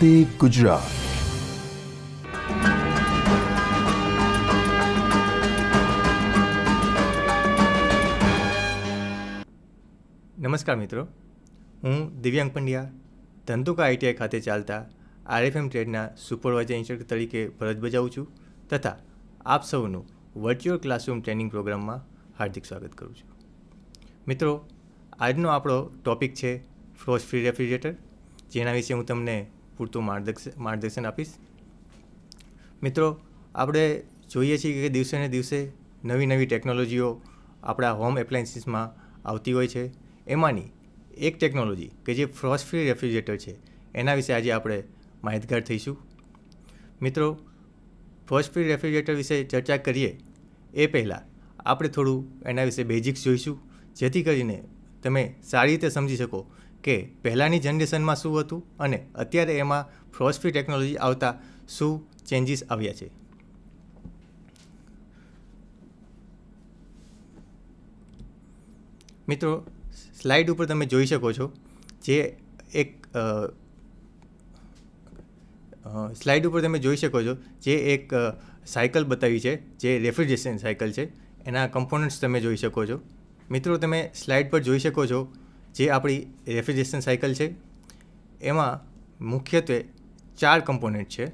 વંદે ગુજરાત નમસ્કાર મિત્રો હું દિવ્યાંગ પંડ્યા ધંધુકા આઈટીઆઈ ખાતે ચાલતા આરએફએમ ટ્રેડના સુપરવાઇઝર ઇન્સ્ટ્રક્ટર તરીકે ફરજ બજાવું છું તથા આપ સૌનું વર્ચ્યુઅલ ક્લાસરૂમ ટ્રેનિંગ પ્રોગ્રામમાં હાર્દિક સ્વાગત કરું છું મિત્રો આજનો આપણો ટોપિક છે ફ્રોઝ ફ્રી રેફ્રિજરેટર જેના વિશે હું તમને પૂરતું માર્ગદર્શન માર્ગદર્શન આપીશ મિત્રો આપણે જોઈએ છીએ કે દિવસે ને દિવસે નવી નવી ટેકનોલોજીઓ આપણા હોમ એપ્લાયન્સીસમાં આવતી હોય છે એમાંની એક ટેકનોલોજી કે જે ફ્રોસ્ટ ફ્રી રેફ્રિજરેટર છે એના વિશે આજે આપણે માહિતગાર થઈશું મિત્રો ફ્રોસ્ટ ફ્રી રેફ્રિજરેટર વિશે ચર્ચા કરીએ એ પહેલાં આપણે થોડું એના વિશે બેઝિક્સ જોઈશું જેથી કરીને તમે સારી રીતે સમજી શકો કે પહેલાંની જનરેશનમાં શું હતું અને અત્યારે એમાં ફ્રોસ્ફી ટેકનોલોજી આવતા શું ચેન્જીસ આવ્યા છે મિત્રો સ્લાઇડ ઉપર તમે જોઈ શકો છો જે એક સ્લાઇડ ઉપર તમે જોઈ શકો છો જે એક સાયકલ બતાવી છે જે રેફ્રિજરેશન સાયકલ છે એના કમ્પોનન્ટ્સ તમે જોઈ શકો છો મિત્રો તમે સ્લાઇડ પર જોઈ શકો છો જે આપણી રેફ્રિજરેશન સાયકલ છે એમાં મુખ્યત્વે ચાર કમ્પોનન્ટ છે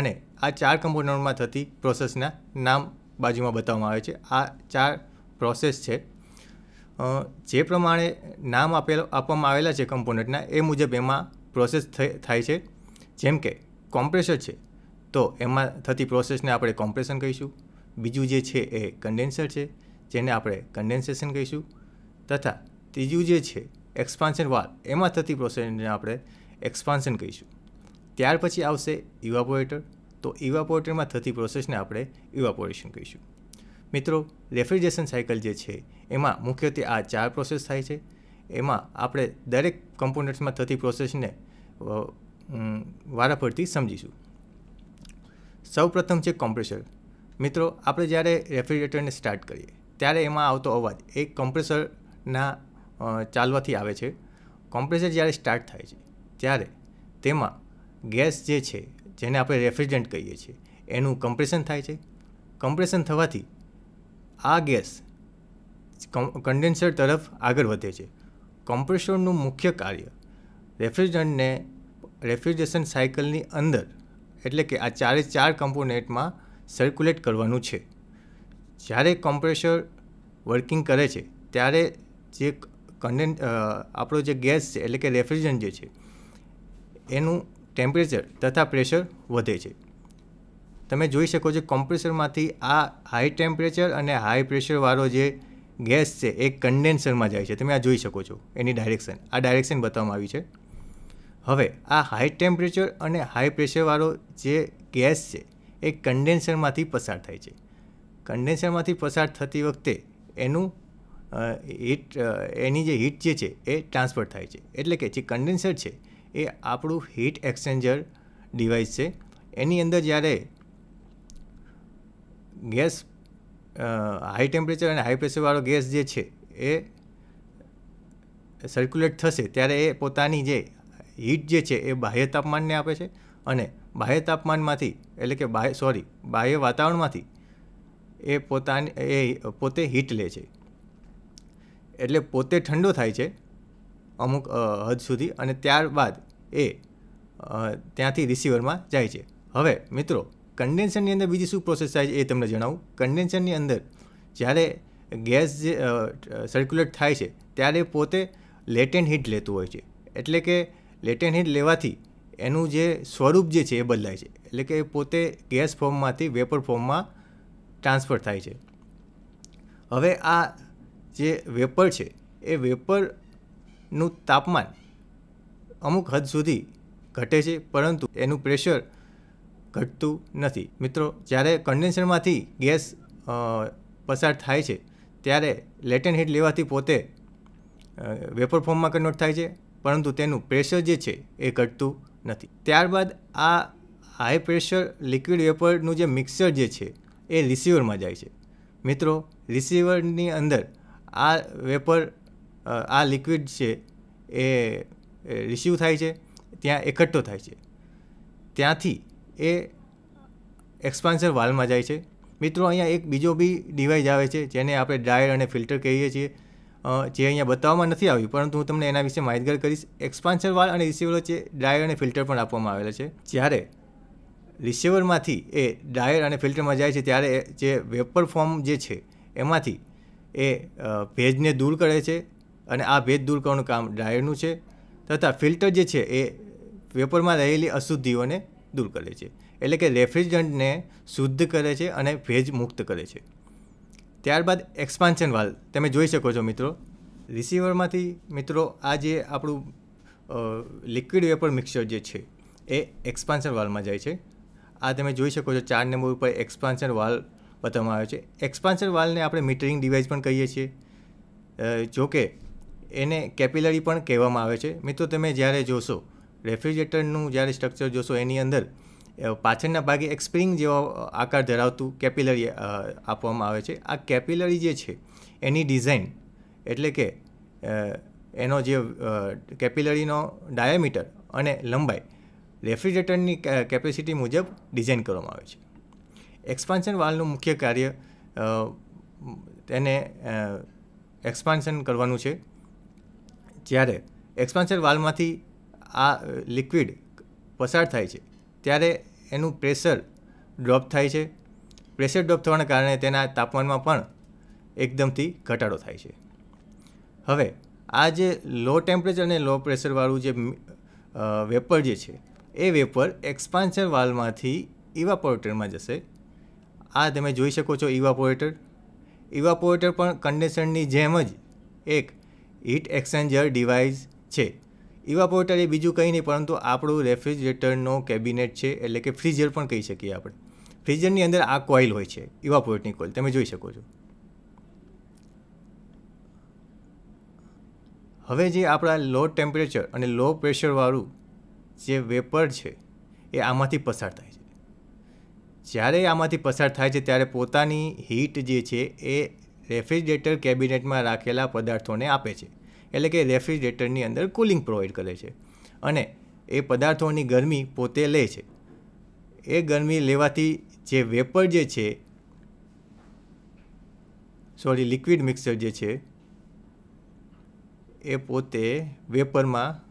અને આ ચાર કમ્પોનન્ટમાં થતી પ્રોસેસના નામ બાજુમાં બતાવવામાં આવે છે આ ચાર પ્રોસેસ છે જે પ્રમાણે નામ આપેલ આપવામાં આવેલા છે કમ્પોનન્ટના એ મુજબ એમાં પ્રોસેસ થાય છે જેમ કે કોમ્પ્રેસર છે તો એમાં થતી પ્રોસેસને આપણે કોમ્પ્રેશન કહીશું બીજું જે છે એ કન્ડેન્સર છે જેને આપણે કન્ડેન્સેશન કહીશું તથા ત્રીજું જે છે એક્સપાન્શન વાલ એમાં થતી પ્રોસેસને આપણે એક્સપાન્શન કહીશું ત્યાર પછી આવશે ઇવાપોરેટર તો ઇવાપોરેટરમાં થતી પ્રોસેસને આપણે ઇવાપોરેશન કહીશું મિત્રો રેફ્રિજરેશન સાયકલ જે છે એમાં મુખ્યત્વે આ ચાર પ્રોસેસ થાય છે એમાં આપણે દરેક કમ્પોનન્ટ્સમાં થતી પ્રોસેસને વારાફરતી સમજીશું સૌપ્રથમ છે કોમ્પ્રેસર મિત્રો આપણે જ્યારે રેફ્રિજરેટરને સ્ટાર્ટ કરીએ ત્યારે એમાં આવતો અવાજ એ કોમ્પ્રેસરના ચાલવાથી આવે છે કોમ્પ્રેસર જ્યારે સ્ટાર્ટ થાય છે ત્યારે તેમાં ગેસ જે છે જેને આપણે રેફ્રિજરન્ટ કહીએ છીએ એનું કમ્પ્રેશન થાય છે કમ્પ્રેશન થવાથી આ ગેસ કન્ડેન્સર તરફ આગળ વધે છે કોમ્પ્રેશરનું મુખ્ય કાર્ય રેફ્રિજરન્ટને રેફ્રિજરેશન સાયકલની અંદર એટલે કે આ ચારે ચાર કમ્પોનેન્ટમાં સર્ક્યુલેટ કરવાનું છે જ્યારે કોમ્પ્રેશર વર્કિંગ કરે છે ત્યારે જે કન્ડેન આપણો જે ગેસ છે એટલે કે રેફ્રિજરન્ટ જે છે એનું ટેમ્પરેચર તથા પ્રેશર વધે છે તમે જોઈ શકો છો કોમ્પ્રેસરમાંથી આ હાઈ ટેમ્પરેચર અને હાઈ પ્રેશરવાળો જે ગેસ છે એ કન્ડેન્સરમાં જાય છે તમે આ જોઈ શકો છો એની ડાયરેક્શન આ ડાયરેક્શન બતાવવામાં આવી છે હવે આ હાઈ ટેમ્પરેચર અને હાઈ પ્રેશરવાળો જે ગેસ છે એ કન્ડેન્સરમાંથી પસાર થાય છે કન્ડેન્સરમાંથી પસાર થતી વખતે એનું હીટ એની જે હીટ જે છે એ ટ્રાન્સફર થાય છે એટલે કે જે કન્ડેન્સર છે એ આપણું હીટ એક્સચેન્જર ડિવાઇસ છે એની અંદર જ્યારે ગેસ હાઈ ટેમ્પરેચર અને હાઈ પ્રેશરવાળો ગેસ જે છે એ સર્ક્યુલેટ થશે ત્યારે એ પોતાની જે હીટ જે છે એ બાહ્ય તાપમાનને આપે છે અને બાહ્ય તાપમાનમાંથી એટલે કે બાહ્ય સોરી બાહ્ય વાતાવરણમાંથી એ પોતાની એ પોતે હીટ લે છે એટલે પોતે ઠંડો થાય છે અમુક હદ સુધી અને ત્યારબાદ એ ત્યાંથી રિસીવરમાં જાય છે હવે મિત્રો કન્ડેન્શનની અંદર બીજી શું પ્રોસેસ થાય છે એ તમને જણાવું કન્ડેન્સરની અંદર જ્યારે ગેસ જે સર્ક્યુલેટ થાય છે ત્યારે પોતે લેટેન હીટ લેતું હોય છે એટલે કે લેટેન હીટ લેવાથી એનું જે સ્વરૂપ જે છે એ બદલાય છે એટલે કે પોતે ગેસ ફોર્મમાંથી વેપર ફોર્મમાં ટ્રાન્સફર થાય છે હવે આ જે વેપર છે એ વેપરનું તાપમાન અમુક હદ સુધી ઘટે છે પરંતુ એનું પ્રેશર ઘટતું નથી મિત્રો જ્યારે કન્ડેન્સરમાંથી ગેસ પસાર થાય છે ત્યારે લેટન હીટ લેવાથી પોતે વેપર ફોર્મમાં કન્વર્ટ થાય છે પરંતુ તેનું પ્રેશર જે છે એ ઘટતું નથી ત્યારબાદ આ હાઈ પ્રેશર લિક્વિડ વેપરનું જે મિક્સર જે છે એ રિસીવરમાં જાય છે મિત્રો રિસીવરની અંદર આ વેપર આ લિક્વિડ છે એ રિસીવ થાય છે ત્યાં એકઠો થાય છે ત્યાંથી એ એક્સપાન્સર વાલમાં જાય છે મિત્રો અહીંયા એક બીજો બી ડિવાઇસ આવે છે જેને આપણે ડ્રાયર અને ફિલ્ટર કહીએ છીએ જે અહીંયા બતાવવામાં નથી આવ્યું પરંતુ હું તમને એના વિશે માહિતગાર કરીશ એક્સપાન્સર વાળ અને રિસીવર વચ્ચે ડ્રાયર અને ફિલ્ટર પણ આપવામાં આવેલા છે જ્યારે રિસીવરમાંથી એ ડ્રાયર અને ફિલ્ટરમાં જાય છે ત્યારે જે વેપર ફોર્મ જે છે એમાંથી એ ભેજને દૂર કરે છે અને આ ભેજ દૂર કરવાનું કામ ડ્રાયરનું છે તથા ફિલ્ટર જે છે એ વેપરમાં રહેલી અશુદ્ધિઓને દૂર કરે છે એટલે કે રેફ્રિજરન્ટને શુદ્ધ કરે છે અને ભેજ મુક્ત કરે છે ત્યારબાદ એક્સપાન્શન વાલ તમે જોઈ શકો છો મિત્રો રિસીવરમાંથી મિત્રો આ જે આપણું લિક્વિડ વેપર મિક્સર જે છે એ એક્સપાન્શન વાલમાં જાય છે આ તમે જોઈ શકો છો ચાર નંબર ઉપર એક્સપાન્શન વાલ બતાવવામાં આવ્યો છે એક્સપાન્સર વાલને આપણે મીટરિંગ ડિવાઇસ પણ કહીએ છીએ જોકે એને કેપિલરી પણ કહેવામાં આવે છે મિત્રો તમે જ્યારે જોશો રેફ્રિજરેટરનું જ્યારે સ્ટ્રક્ચર જોશો એની અંદર પાછળના ભાગે એક સ્પ્રિંગ જેવો આકાર ધરાવતું કેપિલરી આપવામાં આવે છે આ કેપિલરી જે છે એની ડિઝાઇન એટલે કે એનો જે કેપિલરીનો ડાયામીટર અને લંબાઈ રેફ્રિજરેટરની કેપેસિટી મુજબ ડિઝાઇન કરવામાં આવે છે એક્સપાન્શન વાલનું મુખ્ય કાર્ય તેને એક્સપાન્શન કરવાનું છે જ્યારે એક્સપાન્શન વાલમાંથી આ લિક્વિડ પસાર થાય છે ત્યારે એનું પ્રેશર ડ્રોપ થાય છે પ્રેશર ડ્રોપ થવાના કારણે તેના તાપમાનમાં પણ એકદમથી ઘટાડો થાય છે હવે આ જે લો ટેમ્પરેચર અને લો પ્રેશરવાળું જે વેપર જે છે એ વેપર એક્સપાન્સર વાલમાંથી ઇવાપોરેટરમાં જશે આ તમે જોઈ શકો છો ઇવાપોરેટર ઇવાપોરેટર પણ કન્ડેન્સરની જેમ જ એક હીટ એક્સચેન્જર ડિવાઇસ છે ઇવાપોરેટર એ બીજું કંઈ નહીં પરંતુ આપણું રેફ્રિજરેટરનો કેબિનેટ છે એટલે કે ફ્રીઝર પણ કહી શકીએ આપણે ફ્રીઝરની અંદર આ કોઇલ હોય છે ઇવાપોરેટની કોઇલ તમે જોઈ શકો છો હવે જે આપણા લો ટેમ્પરેચર અને લો પ્રેશરવાળું જે વેપર છે એ આમાંથી પસાર થાય જ્યારે આમાંથી પસાર થાય છે ત્યારે પોતાની હીટ જે છે એ રેફ્રિજરેટર કેબિનેટમાં રાખેલા પદાર્થોને આપે છે એટલે કે રેફ્રિજરેટરની અંદર કુલિંગ પ્રોવાઈડ કરે છે અને એ પદાર્થોની ગરમી પોતે લે છે એ ગરમી લેવાથી જે વેપર જે છે સોરી લિક્વિડ મિક્સર જે છે એ પોતે વેપરમાં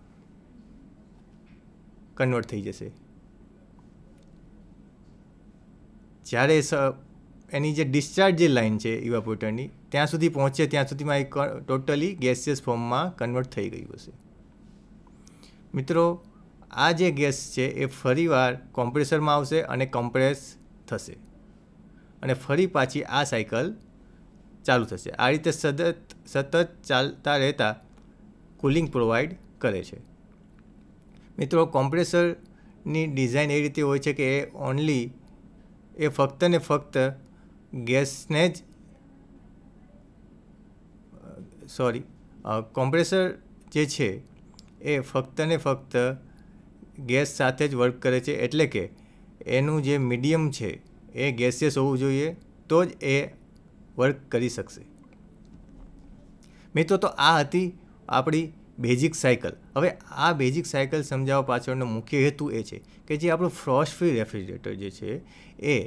કન્વર્ટ થઈ જશે જ્યારે એની જે ડિસ્ચાર્જ જે લાઈન છે ઇવાપોરેટરની ત્યાં સુધી પહોંચે ત્યાં સુધીમાં એ ટોટલી ગેસિયસ ફોર્મમાં કન્વર્ટ થઈ ગયું હશે મિત્રો આ જે ગેસ છે એ ફરીવાર કોમ્પ્રેસરમાં આવશે અને કોમ્પ્રેસ થશે અને ફરી પાછી આ સાયકલ ચાલુ થશે આ રીતે સતત સતત ચાલતા રહેતા કુલિંગ પ્રોવાઈડ કરે છે મિત્રો કોમ્પ્રેસરની ડિઝાઇન એ રીતે હોય છે કે એ ઓનલી એ ફક્ત ને ફક્ત ગેસને જ સોરી કોમ્પ્રેસર જે છે એ ફક્ત ને ફક્ત ગેસ સાથે જ વર્ક કરે છે એટલે કે એનું જે મીડિયમ છે એ ગેસિયસ હોવું જોઈએ તો જ એ વર્ક કરી શકશે મિત્રો તો આ હતી આપણી બેઝિક સાયકલ હવે આ બેઝિક સાયકલ સમજાવવા પાછળનો મુખ્ય હેતુ એ છે કે જે આપણું ફ્રોસ્ટ ફ્રી રેફ્રિજરેટર જે છે એ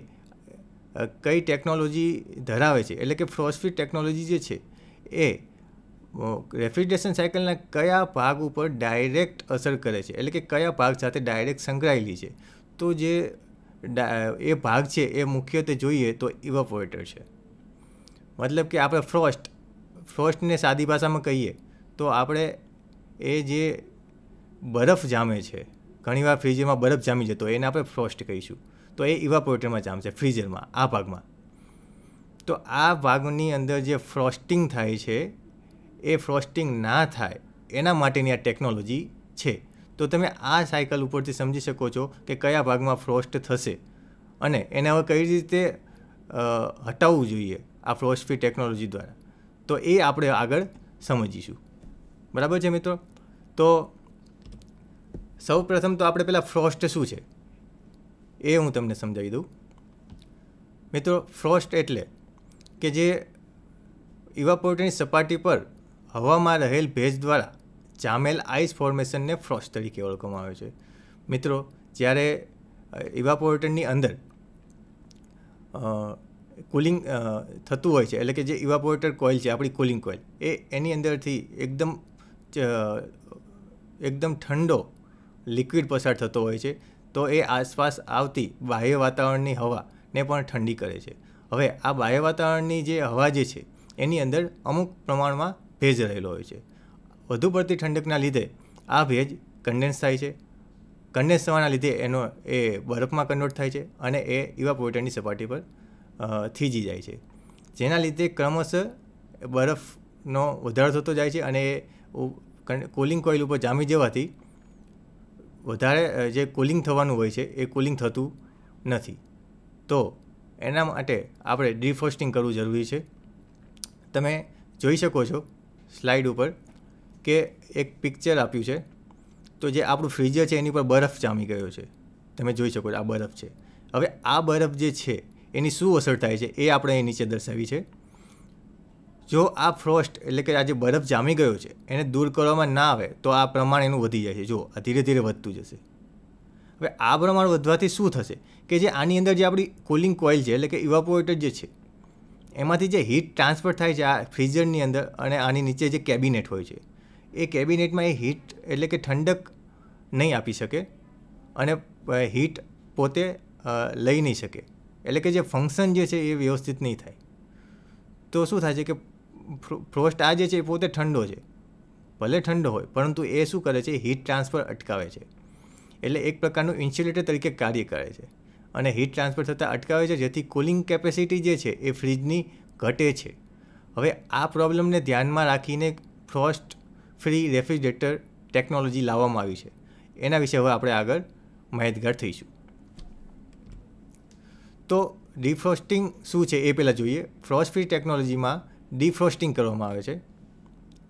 કઈ ટેકનોલોજી ધરાવે છે એટલે કે ફ્રોસ્ટ ફ્રી ટેકનોલોજી જે છે એ રેફ્રિજરેશન સાયકલના કયા ભાગ ઉપર ડાયરેક્ટ અસર કરે છે એટલે કે કયા ભાગ સાથે ડાયરેક્ટ સંકળાયેલી છે તો જે એ ભાગ છે એ મુખ્યત્વે જોઈએ તો ઇવાપોરેટર છે મતલબ કે આપણે ફ્રોસ્ટ ફ્રોસ્ટને સાદી ભાષામાં કહીએ તો આપણે એ જે બરફ જામે છે ઘણીવાર ફ્રીઝરમાં બરફ જામી જતો એને આપણે ફ્રોસ્ટ કહીશું તો એ ઇવાપોરેટરમાં જામશે ફ્રીઝરમાં આ ભાગમાં તો આ ભાગની અંદર જે ફ્રોસ્ટિંગ થાય છે એ ફ્રોસ્ટિંગ ના થાય એના માટેની આ ટેકનોલોજી છે તો તમે આ સાયકલ ઉપરથી સમજી શકો છો કે કયા ભાગમાં ફ્રોસ્ટ થશે અને એને હવે કઈ રીતે હટાવવું જોઈએ આ ફ્રોસ્ટ ફ્રી ટેકનોલોજી દ્વારા તો એ આપણે આગળ સમજીશું બરાબર છે મિત્રો તો સૌ પ્રથમ તો આપણે પહેલાં ફ્રોસ્ટ શું છે એ હું તમને સમજાવી દઉં મિત્રો ફ્રોસ્ટ એટલે કે જે ઇવાપોર્ટની સપાટી પર હવામાં રહેલ ભેજ દ્વારા જામેલ આઈસ ફોર્મેશનને ફ્રોસ્ટ તરીકે ઓળખવામાં આવે છે મિત્રો જ્યારે ઇવાપોરેટરની અંદર કુલિંગ થતું હોય છે એટલે કે જે ઇવાપોરેટર કોઇલ છે આપણી કુલિંગ કોઇલ એ એની અંદરથી એકદમ એકદમ ઠંડો લિક્વિડ પસાર થતો હોય છે તો એ આસપાસ આવતી બાહ્ય વાતાવરણની હવાને પણ ઠંડી કરે છે હવે આ બાહ્ય વાતાવરણની જે હવા જે છે એની અંદર અમુક પ્રમાણમાં ભેજ રહેલો હોય છે વધુ પડતી ઠંડકના લીધે આ ભેજ કન્ડેન્સ થાય છે કન્ડેન્સ થવાના લીધે એનો એ બરફમાં કન્વર્ટ થાય છે અને એ ઇવાપોરેટરની સપાટી પર થીજી જાય છે જેના લીધે ક્રમશઃ બરફનો વધારો થતો જાય છે અને એ કોલિંગ કોઇલ ઉપર જામી જવાથી વધારે જે કૂલિંગ થવાનું હોય છે એ કૂલિંગ થતું નથી તો એના માટે આપણે ડિફ્રોસ્ટિંગ કરવું જરૂરી છે તમે જોઈ શકો છો સ્લાઇડ ઉપર કે એક પિક્ચર આપ્યું છે તો જે આપણું ફ્રીજર છે એની પર બરફ જામી ગયો છે તમે જોઈ શકો છો આ બરફ છે હવે આ બરફ જે છે એની શું અસર થાય છે એ આપણે એ નીચે દર્શાવી છે જો આ ફ્રોસ્ટ એટલે કે આજે બરફ જામી ગયો છે એને દૂર કરવામાં ના આવે તો આ પ્રમાણ એનું વધી જાય છે જો આ ધીરે ધીરે વધતું જશે હવે આ પ્રમાણ વધવાથી શું થશે કે જે આની અંદર જે આપણી કુલિંગ કોઇલ છે એટલે કે ઇવાપોરેટર જે છે એમાંથી જે હીટ ટ્રાન્સફર થાય છે આ ફ્રીઝરની અંદર અને આની નીચે જે કેબિનેટ હોય છે એ કેબિનેટમાં એ હીટ એટલે કે ઠંડક નહીં આપી શકે અને હીટ પોતે લઈ નહીં શકે એટલે કે જે ફંક્શન જે છે એ વ્યવસ્થિત નહીં થાય તો શું થાય છે કે ફ્રોસ્ટ આ જે છે એ પોતે ઠંડો છે ભલે ઠંડો હોય પરંતુ એ શું કરે છે હીટ ટ્રાન્સફર અટકાવે છે એટલે એક પ્રકારનું ઇન્સ્યુલેટર તરીકે કાર્ય કરે છે અને હીટ ટ્રાન્સફર થતાં અટકાવે છે જેથી કુલિંગ કેપેસિટી જે છે એ ફ્રીજની ઘટે છે હવે આ પ્રોબ્લેમને ધ્યાનમાં રાખીને ફ્રોસ્ટ ફ્રી રેફ્રિજરેટર ટેકનોલોજી લાવવામાં આવી છે એના વિશે હવે આપણે આગળ માહિતગાર થઈશું તો ડિફ્રોસ્ટિંગ શું છે એ પહેલાં જોઈએ ફ્રોસ્ટ ફ્રી ટેકનોલોજીમાં ડિફ્રોસ્ટિંગ કરવામાં આવે છે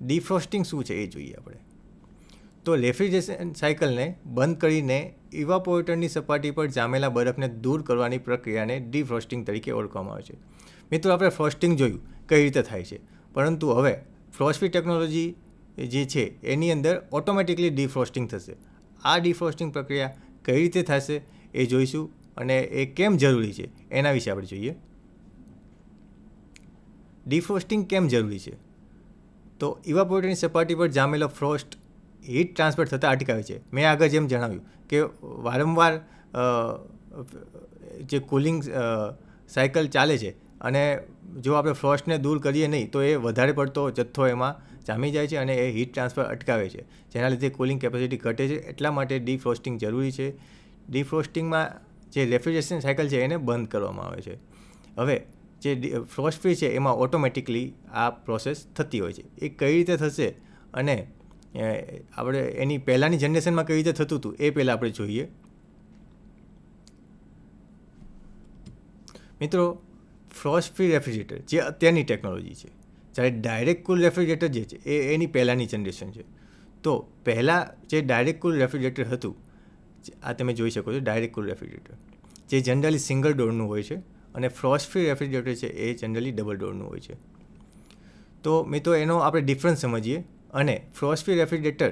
ડિફ્રોસ્ટિંગ શું છે એ જોઈએ આપણે તો લેફ્રિજરેશન સાયકલને બંધ કરીને ઇવાપોરેટરની સપાટી પર જામેલા બરફને દૂર કરવાની પ્રક્રિયાને ડિફ્રોસ્ટિંગ તરીકે ઓળખવામાં આવે છે મિત્રો આપણે ફ્રોસ્ટિંગ જોયું કઈ રીતે થાય છે પરંતુ હવે ફ્રોસ્ફી ટેકનોલોજી જે છે એની અંદર ઓટોમેટિકલી ડિફ્રોસ્ટિંગ થશે આ ડિફ્રોસ્ટિંગ પ્રક્રિયા કઈ રીતે થશે એ જોઈશું અને એ કેમ જરૂરી છે એના વિશે આપણે જોઈએ ડિફ્રોસ્ટિંગ કેમ જરૂરી છે તો ઇવાપોરેટરની સપાટી પર જામેલો ફ્રોસ્ટ હીટ ટ્રાન્સફર થતાં અટકાવે છે મેં આગળ જેમ જણાવ્યું કે વારંવાર જે કુલિંગ સાયકલ ચાલે છે અને જો આપણે ફ્રોસ્ટને દૂર કરીએ નહીં તો એ વધારે પડતો જથ્થો એમાં જામી જાય છે અને એ હીટ ટ્રાન્સફર અટકાવે છે જેના લીધે કુલિંગ કેપેસિટી ઘટે છે એટલા માટે ડીફ્રોસ્ટિંગ જરૂરી છે ડીફ્રોસ્ટિંગમાં જે રેફ્રિજરેશન સાયકલ છે એને બંધ કરવામાં આવે છે હવે જે ફિલોસફી છે એમાં ઓટોમેટિકલી આ પ્રોસેસ થતી હોય છે એ કઈ રીતે થશે અને આપણે એની પહેલાંની જનરેશનમાં કઈ રીતે થતું હતું એ પહેલાં આપણે જોઈએ મિત્રો ફ્રોસ્ફી રેફ્રિજરેટર જે અત્યારની ટેકનોલોજી છે જ્યારે ડાયરેક્ટ કુલ રેફ્રિજરેટર જે છે એ એની પહેલાંની જનરેશન છે તો પહેલાં જે ડાયરેક્ટ કુલ રેફ્રિજરેટર હતું આ તમે જોઈ શકો છો ડાયરેક્ટ કુલ રેફ્રિજરેટર જે જનરલી સિંગલ ડોરનું હોય છે અને ફ્રોસ્ટ ફ્રી રેફ્રિજરેટર છે એ જનરલી ડબલ ડોરનું હોય છે તો તો એનો આપણે ડિફરન્સ સમજીએ અને ફ્રોસ્ટ ફ્રી રેફ્રિજરેટર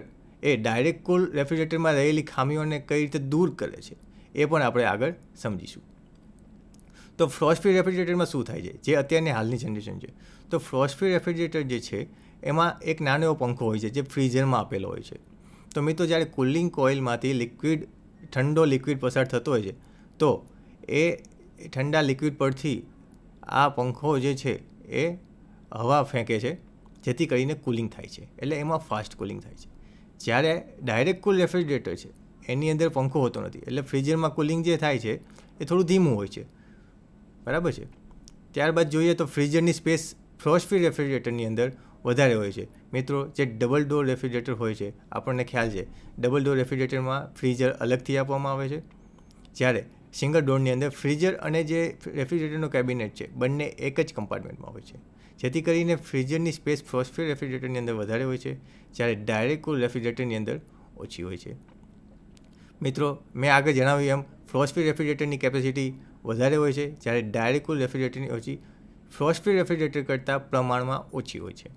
એ ડાયરેક્ટ કુલ રેફ્રિજરેટરમાં રહેલી ખામીઓને કઈ રીતે દૂર કરે છે એ પણ આપણે આગળ સમજીશું તો ફ્રોસ્ટ ફ્રી રેફ્રિજરેટરમાં શું થાય છે જે અત્યારની હાલની જનરેશન છે તો ફ્રોસ્ટ ફ્રી રેફ્રિજરેટર જે છે એમાં એક નાનો એવો પંખો હોય છે જે ફ્રીઝરમાં આપેલો હોય છે તો મિત્રો જ્યારે કુલિંગ કોઇલમાંથી લિક્વિડ ઠંડો લિક્વિડ પસાર થતો હોય છે તો એ ઠંડા લિક્વિડ પરથી આ પંખો જે છે એ હવા ફેંકે છે જેથી કરીને કુલિંગ થાય છે એટલે એમાં ફાસ્ટ કુલિંગ થાય છે જ્યારે ડાયરેક્ટ કુલ રેફ્રિજરેટર છે એની અંદર પંખો હોતો નથી એટલે ફ્રીઝરમાં કુલિંગ જે થાય છે એ થોડું ધીમું હોય છે બરાબર છે ત્યારબાદ જોઈએ તો ફ્રીઝરની સ્પેસ ફ્રોસ્ટ ફ્રી રેફ્રિજરેટરની અંદર વધારે હોય છે મિત્રો જે ડબલ ડોર રેફ્રિજરેટર હોય છે આપણને ખ્યાલ છે ડબલ ડોર રેફ્રિજરેટરમાં ફ્રીઝર અલગથી આપવામાં આવે છે જ્યારે સિંગલ ડોરની અંદર ફ્રીઝર અને જે રેફ્રિજરેટરનું કેબિનેટ છે બંને એક જ કમ્પાર્ટમેન્ટમાં હોય છે જેથી કરીને ફ્રીઝરની સ્પેસ ફર્સ્ટ રેફ્રિજરેટરની અંદર વધારે હોય છે જ્યારે ડાયરેક્ટ કુલ રેફ્રિજરેટરની અંદર ઓછી હોય છે મિત્રો મેં આગળ જણાવ્યું એમ ફ્રોસ્ટ રેફ્રિજરેટરની કેપેસિટી વધારે હોય છે જ્યારે ડાયરેક્ટ કુલ રેફ્રિજરેટરની ઓછી ફ્રોસ્ટ ફ્રી રેફ્રિજરેટર કરતાં પ્રમાણમાં ઓછી હોય છે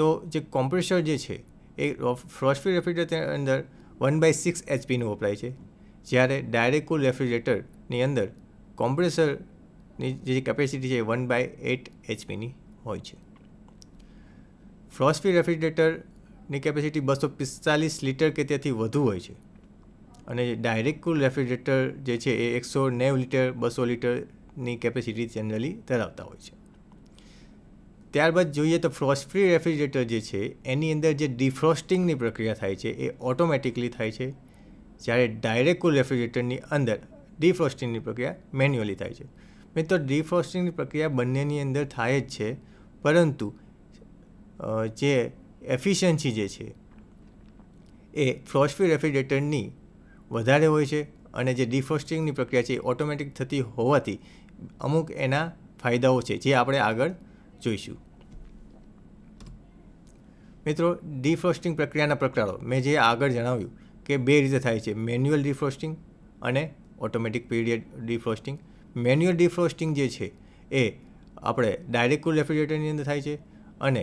તો જે કોમ્પ્રેસર જે છે એ ફ્રોસ્ટ ફ્રી રેફ્રિજરેટર અંદર વન બાય સિક્સ એચપીનું વપરાય છે જ્યારે ડાયરેક્ટ કુલ રેફ્રિજરેટરની અંદર કોમ્પ્રેસરની જે કેપેસિટી છે વન બાય એટ એચપીની હોય છે ફ્રોસ્ટ ફ્રી રેફ્રિજરેટરની કેપેસિટી બસો પિસ્તાલીસ લીટર કે તેથી વધુ હોય છે અને ડાયરેક્ટ કુલ રેફ્રિજરેટર જે છે એ એકસો નેવું લીટર બસો લીટરની કેપેસિટી જનરલી ધરાવતા હોય છે ત્યારબાદ જોઈએ તો ફ્રોસ્ટ ફ્રી રેફ્રિજરેટર જે છે એની અંદર જે ડિફ્રોસ્ટિંગની પ્રક્રિયા થાય છે એ ઓટોમેટિકલી થાય છે જ્યારે ડાયરેક્ટ કુલ રેફ્રિજરેટરની અંદર ડીફ્રોસ્ટિંગની પ્રક્રિયા મેન્યુઅલી થાય છે મિત્રો ડીફ્રોસ્ટિંગની પ્રક્રિયા બંનેની અંદર થાય જ છે પરંતુ જે એફિશિયન્સી જે છે એ ફ્રોસ્ટફ્રી રેફ્રિજરેટરની વધારે હોય છે અને જે ડીફ્રોસ્ટિંગની પ્રક્રિયા છે એ ઓટોમેટિક થતી હોવાથી અમુક એના ફાયદાઓ છે જે આપણે આગળ જોઈશું મિત્રો ડીફ્રોસ્ટિંગ પ્રક્રિયાના પ્રકારો મેં જે આગળ જણાવ્યું કે બે રીતે થાય છે મેન્યુઅલ ડિફ્રોસ્ટિંગ અને automatic period defrosting manual defrosting જે છે એ આપણે ડાયરેક્ટ કુલ રેફ્રિજરેટરની અંદર થાય છે અને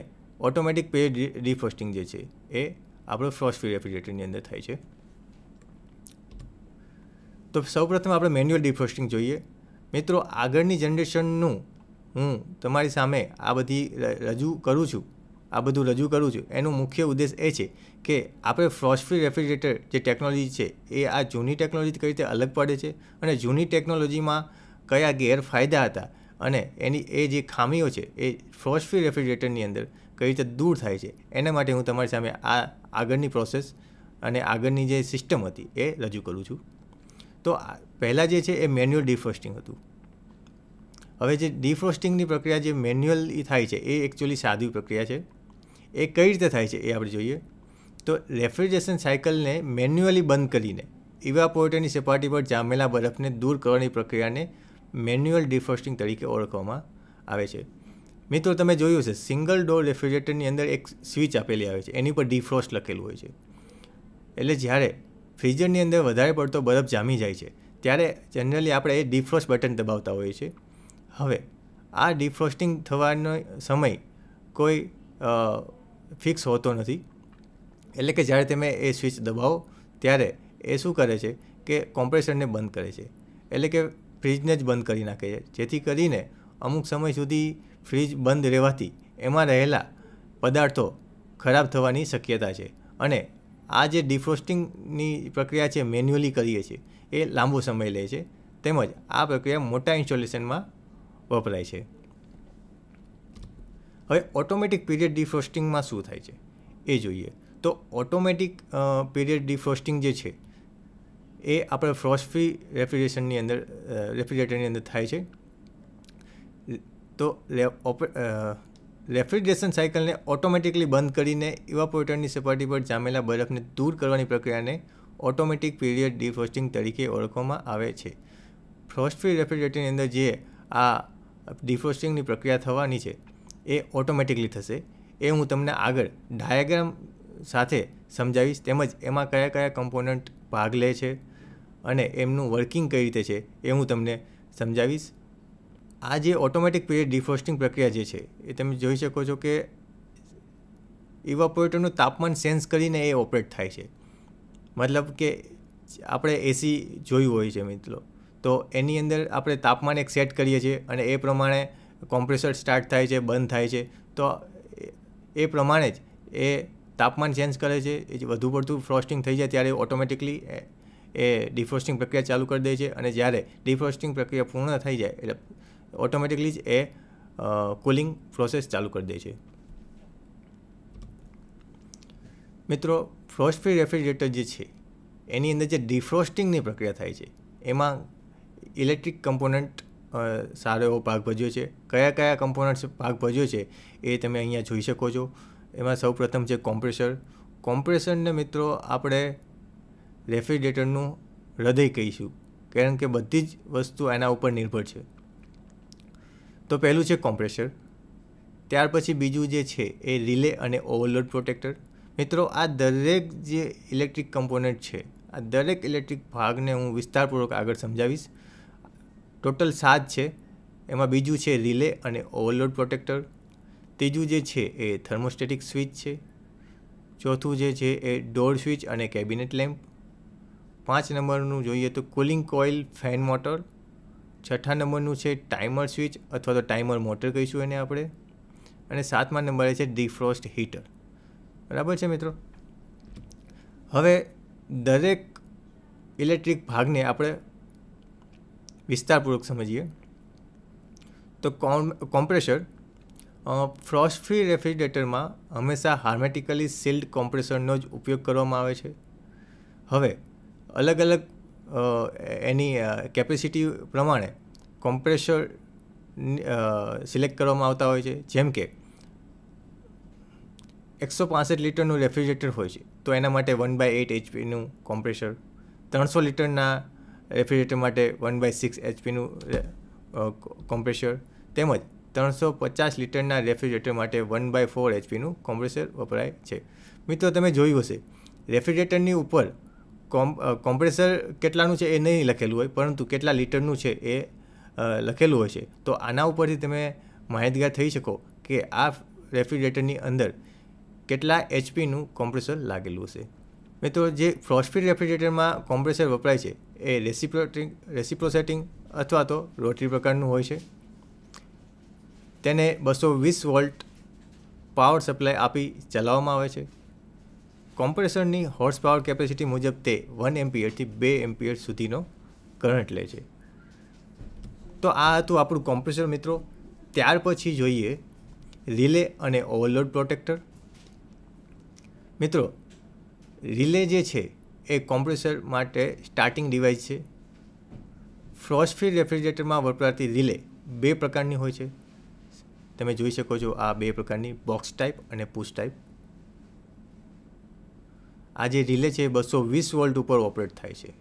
ઓટોમેટિક પીરિયડ ડિફ્રોસ્ટિંગ જે છે એ આપણો ફ્રોસ્ટ ફ્રી રેફ્રિજરેટરની અંદર થાય છે તો સૌપ્રથમ આપણે મેન્યુઅલ ડિફ્રોસ્ટિંગ જોઈએ મિત્રો આગળની જનરેશનનું હું તમારી સામે આ બધી રજૂ કરું છું આ બધું રજૂ કરું છું એનો મુખ્ય ઉદ્દેશ એ છે કે આપણે ફ્રોસ્ટ ફ્રી રેફ્રિજરેટર જે ટેકનોલોજી છે એ આ જૂની ટેકનોલોજી કઈ રીતે અલગ પડે છે અને જૂની ટેકનોલોજીમાં કયા ગેરફાયદા હતા અને એની એ જે ખામીઓ છે એ ફ્રોસ્ટ ફ્રી રેફ્રિજરેટરની અંદર કઈ રીતે દૂર થાય છે એના માટે હું તમારી સામે આ આગળની પ્રોસેસ અને આગળની જે સિસ્ટમ હતી એ રજૂ કરું છું તો પહેલાં જે છે એ મેન્યુઅલ ડિફ્રોસ્ટિંગ હતું હવે જે ડિફ્રોસ્ટિંગની પ્રક્રિયા જે મેન્યુઅલી થાય છે એ એકચ્યુઅલી સાદી પ્રક્રિયા છે એ કઈ રીતે થાય છે એ આપણે જોઈએ તો રેફ્રિજરેશન સાયકલને મેન્યુઅલી બંધ કરીને ઇવાપોરેટરની સપાટી પર જામેલા બરફને દૂર કરવાની પ્રક્રિયાને મેન્યુઅલ ડિફ્રોસ્ટિંગ તરીકે ઓળખવામાં આવે છે મિત્રો તમે જોયું છે સિંગલ ડોર રેફ્રિજરેટરની અંદર એક સ્વિચ આપેલી આવે છે એની પર ડિફ્રોસ્ટ લખેલું હોય છે એટલે જ્યારે ફ્રીઝરની અંદર વધારે પડતો બરફ જામી જાય છે ત્યારે જનરલી આપણે એ ડિફ્રોસ્ટ બટન દબાવતા હોઈએ છીએ હવે આ ડિફ્રોસ્ટિંગ થવાનો સમય કોઈ ફિક્સ હોતો નથી એટલે કે જ્યારે તમે એ સ્વિચ દબાવો ત્યારે એ શું કરે છે કે કોમ્પ્રેસરને બંધ કરે છે એટલે કે ફ્રીજને જ બંધ કરી નાખે છે જેથી કરીને અમુક સમય સુધી ફ્રીજ બંધ રહેવાથી એમાં રહેલા પદાર્થો ખરાબ થવાની શક્યતા છે અને આ જે ડિફ્રોસ્ટિંગની પ્રક્રિયા છે મેન્યુઅલી કરીએ છીએ એ લાંબો સમય લે છે તેમજ આ પ્રક્રિયા મોટા ઇન્સ્ટોલેશનમાં વપરાય છે હવે ઓટોમેટિક પીરિયડ ડિફ્રોસ્ટિંગમાં શું થાય છે એ જોઈએ તો ઓટોમેટિક પીરિયડ ડિફ્રોસ્ટિંગ જે છે એ આપણે ફ્રોસ્ટ ફ્રી રેફ્રિજરેશનની અંદર રેફ્રિજરેટરની અંદર થાય છે તો રેફ્રિજરેશન સાયકલને ઓટોમેટિકલી બંધ કરીને ઇવાપોરેટરની સપાટી પર જામેલા બરફને દૂર કરવાની પ્રક્રિયાને ઓટોમેટિક પીરિયડ ડિફ્રોસ્ટિંગ તરીકે ઓળખવામાં આવે છે ફ્રોસ્ટ ફ્રી રેફ્રિજરેટરની અંદર જે આ ડિફ્રોસ્ટિંગની પ્રક્રિયા થવાની છે એ ઓટોમેટિકલી થશે એ હું તમને આગળ ડાયાગ્રામ સાથે સમજાવીશ તેમજ એમાં કયા કયા કમ્પોનન્ટ ભાગ લે છે અને એમનું વર્કિંગ કઈ રીતે છે એ હું તમને સમજાવીશ આ જે ઓટોમેટિક પીરિયડ ડિફ્રોસ્ટિંગ પ્રક્રિયા જે છે એ તમે જોઈ શકો છો કે ઇવાપોરેટરનું તાપમાન સેન્સ કરીને એ ઓપરેટ થાય છે મતલબ કે આપણે એસી જોયું હોય છે મિત્રો તો એની અંદર આપણે તાપમાન એક સેટ કરીએ છીએ અને એ પ્રમાણે કોમ્પ્રેસર સ્ટાર્ટ થાય છે બંધ થાય છે તો એ પ્રમાણે જ એ તાપમાન ચેન્જ કરે છે એ વધુ પડતું ફ્રોસ્ટિંગ થઈ જાય ત્યારે ઓટોમેટિકલી એ ડિફ્રોસ્ટિંગ પ્રક્રિયા ચાલુ કરી દે છે અને જ્યારે ડિફ્રોસ્ટિંગ પ્રક્રિયા પૂર્ણ થઈ જાય એટલે ઓટોમેટિકલી જ એ કુલિંગ પ્રોસેસ ચાલુ કરી દે છે મિત્રો ફ્રોસ્ટ ફ્રી રેફ્રિજરેટર જે છે એની અંદર જે ડિફ્રોસ્ટિંગની પ્રક્રિયા થાય છે એમાં ઇલેક્ટ્રિક કમ્પોનન્ટ સારો એવો ભાગ ભજ્યો છે કયા કયા કમ્પોનન્ટ્સ ભાગ ભજ્યો છે એ તમે અહીંયા જોઈ શકો છો એમાં સૌપ્રથમ છે કોમ્પ્રેસર કોમ્પ્રેસરને મિત્રો આપણે રેફ્રિજરેટરનું હૃદય કહીશું કારણ કે બધી જ વસ્તુ એના ઉપર નિર્ભર છે તો પહેલું છે કોમ્પ્રેસર ત્યાર પછી બીજું જે છે એ રિલે અને ઓવરલોડ પ્રોટેક્ટર મિત્રો આ દરેક જે ઇલેક્ટ્રિક કમ્પોનન્ટ છે આ દરેક ઇલેક્ટ્રિક ભાગને હું વિસ્તારપૂર્વક આગળ સમજાવીશ ટોટલ સાત છે એમાં બીજું છે રિલે અને ઓવરલોડ પ્રોટેક્ટર ત્રીજું જે છે એ થર્મોસ્ટેટિક સ્વિચ છે ચોથું જે છે એ ડોર સ્વિચ અને કેબિનેટ લેમ્પ પાંચ નંબરનું જોઈએ તો કુલિંગ કોઇલ ફેન મોટર છઠ્ઠા નંબરનું છે ટાઈમર સ્વિચ અથવા તો ટાઈમર મોટર કહીશું એને આપણે અને સાતમા નંબરે છે ડીફ્રોસ્ટ હીટર બરાબર છે મિત્રો હવે દરેક ઇલેક્ટ્રિક ભાગને આપણે વિસ્તારપૂર્વક સમજીએ તો કોમ્પ્રેશર ફ્રોસ્ટ ફ્રી રેફ્રિજરેટરમાં હંમેશા હાર્મેટિકલી સીલ્ડ કોમ્પ્રેસરનો જ ઉપયોગ કરવામાં આવે છે હવે અલગ અલગ એની કેપેસિટી પ્રમાણે કોમ્પ્રેસર સિલેક્ટ કરવામાં આવતા હોય છે જેમ કે એકસો પાસઠ લીટરનું રેફ્રિજરેટર હોય છે તો એના માટે વન બાય એટ એચપીનું કોમ્પ્રેસર ત્રણસો લીટરના રેફ્રિજરેટર માટે વન બાય સિક્સ એચપીનું કોમ્પ્રેસર તેમજ ત્રણસો પચાસ લીટરના રેફ્રિજરેટર માટે વન બાય ફોર એચપીનું કોમ્પ્રેસર વપરાય છે મિત્રો તમે જોયું હશે રેફ્રિજરેટરની ઉપર કોમ કોમ્પ્રેસર કેટલાનું છે એ નહીં લખેલું હોય પરંતુ કેટલા લીટરનું છે એ લખેલું હોય છે તો આના ઉપરથી તમે માહિતગાર થઈ શકો કે આ રેફ્રિજરેટરની અંદર કેટલા એચપીનું કોમ્પ્રેસર લાગેલું હશે મિત્રો જે ફ્રોસ્ફિટ રેફ્રિજરેટરમાં કોમ્પ્રેસર વપરાય છે એ રેસિપ્રોટિંગ રેસિપ્રોસેટિંગ અથવા તો રોટરી પ્રકારનું હોય છે તેને બસો વીસ વોલ્ટ પાવર સપ્લાય આપી ચલાવવામાં આવે છે કોમ્પ્રેસરની હોર્સ પાવર કેપેસિટી મુજબ તે વન એમ્પિયરથી બે એમ્પિયર સુધીનો કરંટ લે છે તો આ હતું આપણું કોમ્પ્રેસર મિત્રો ત્યાર પછી જોઈએ રિલે અને ઓવરલોડ પ્રોટેક્ટર મિત્રો રિલે જે છે એ કોમ્પ્રેસર માટે સ્ટાર્ટિંગ ડિવાઇસ છે ફ્રોસ્ટ ફ્રી રેફ્રિજરેટરમાં વપરાતી રિલે બે પ્રકારની હોય છે તમે જોઈ શકો છો આ બે પ્રકારની બોક્સ ટાઈપ અને પુશ ટાઈપ આ જે રિલે છે એ બસો વીસ વોલ્ટ ઉપર ઓપરેટ થાય છે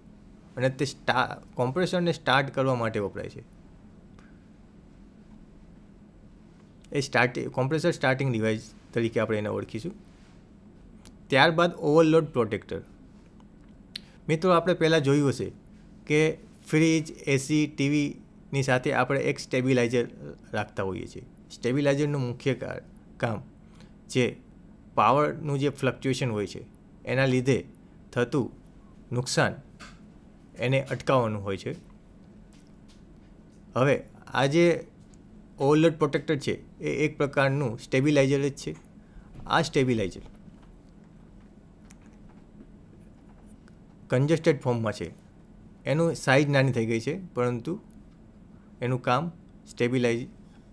અને તે સ્ટા કોમ્પ્રેસરને સ્ટાર્ટ કરવા માટે વપરાય છે એ સ્ટાર્ટ કોમ્પ્રેસર સ્ટાર્ટિંગ ડિવાઇસ તરીકે આપણે એને ઓળખીશું ત્યારબાદ ઓવરલોડ પ્રોટેક્ટર મિત્રો આપણે પહેલાં જોયું હશે કે ફ્રીજ એસી ટીવીની સાથે આપણે એક સ્ટેબિલાઇઝર રાખતા હોઈએ છીએ સ્ટેબિલાઇઝરનું મુખ્ય કામ જે પાવરનું જે ફ્લક્ચ્યુએશન હોય છે એના લીધે થતું નુકસાન એને અટકાવવાનું હોય છે હવે આ જે ઓવરલોડ પ્રોટેક્ટર છે એ એક પ્રકારનું સ્ટેબિલાઇઝર જ છે આ સ્ટેબિલાઇઝર કન્જેસ્ટેડ ફોર્મમાં છે એનું સાઇઝ નાની થઈ ગઈ છે પરંતુ એનું કામ સ્ટેબિલાઇઝ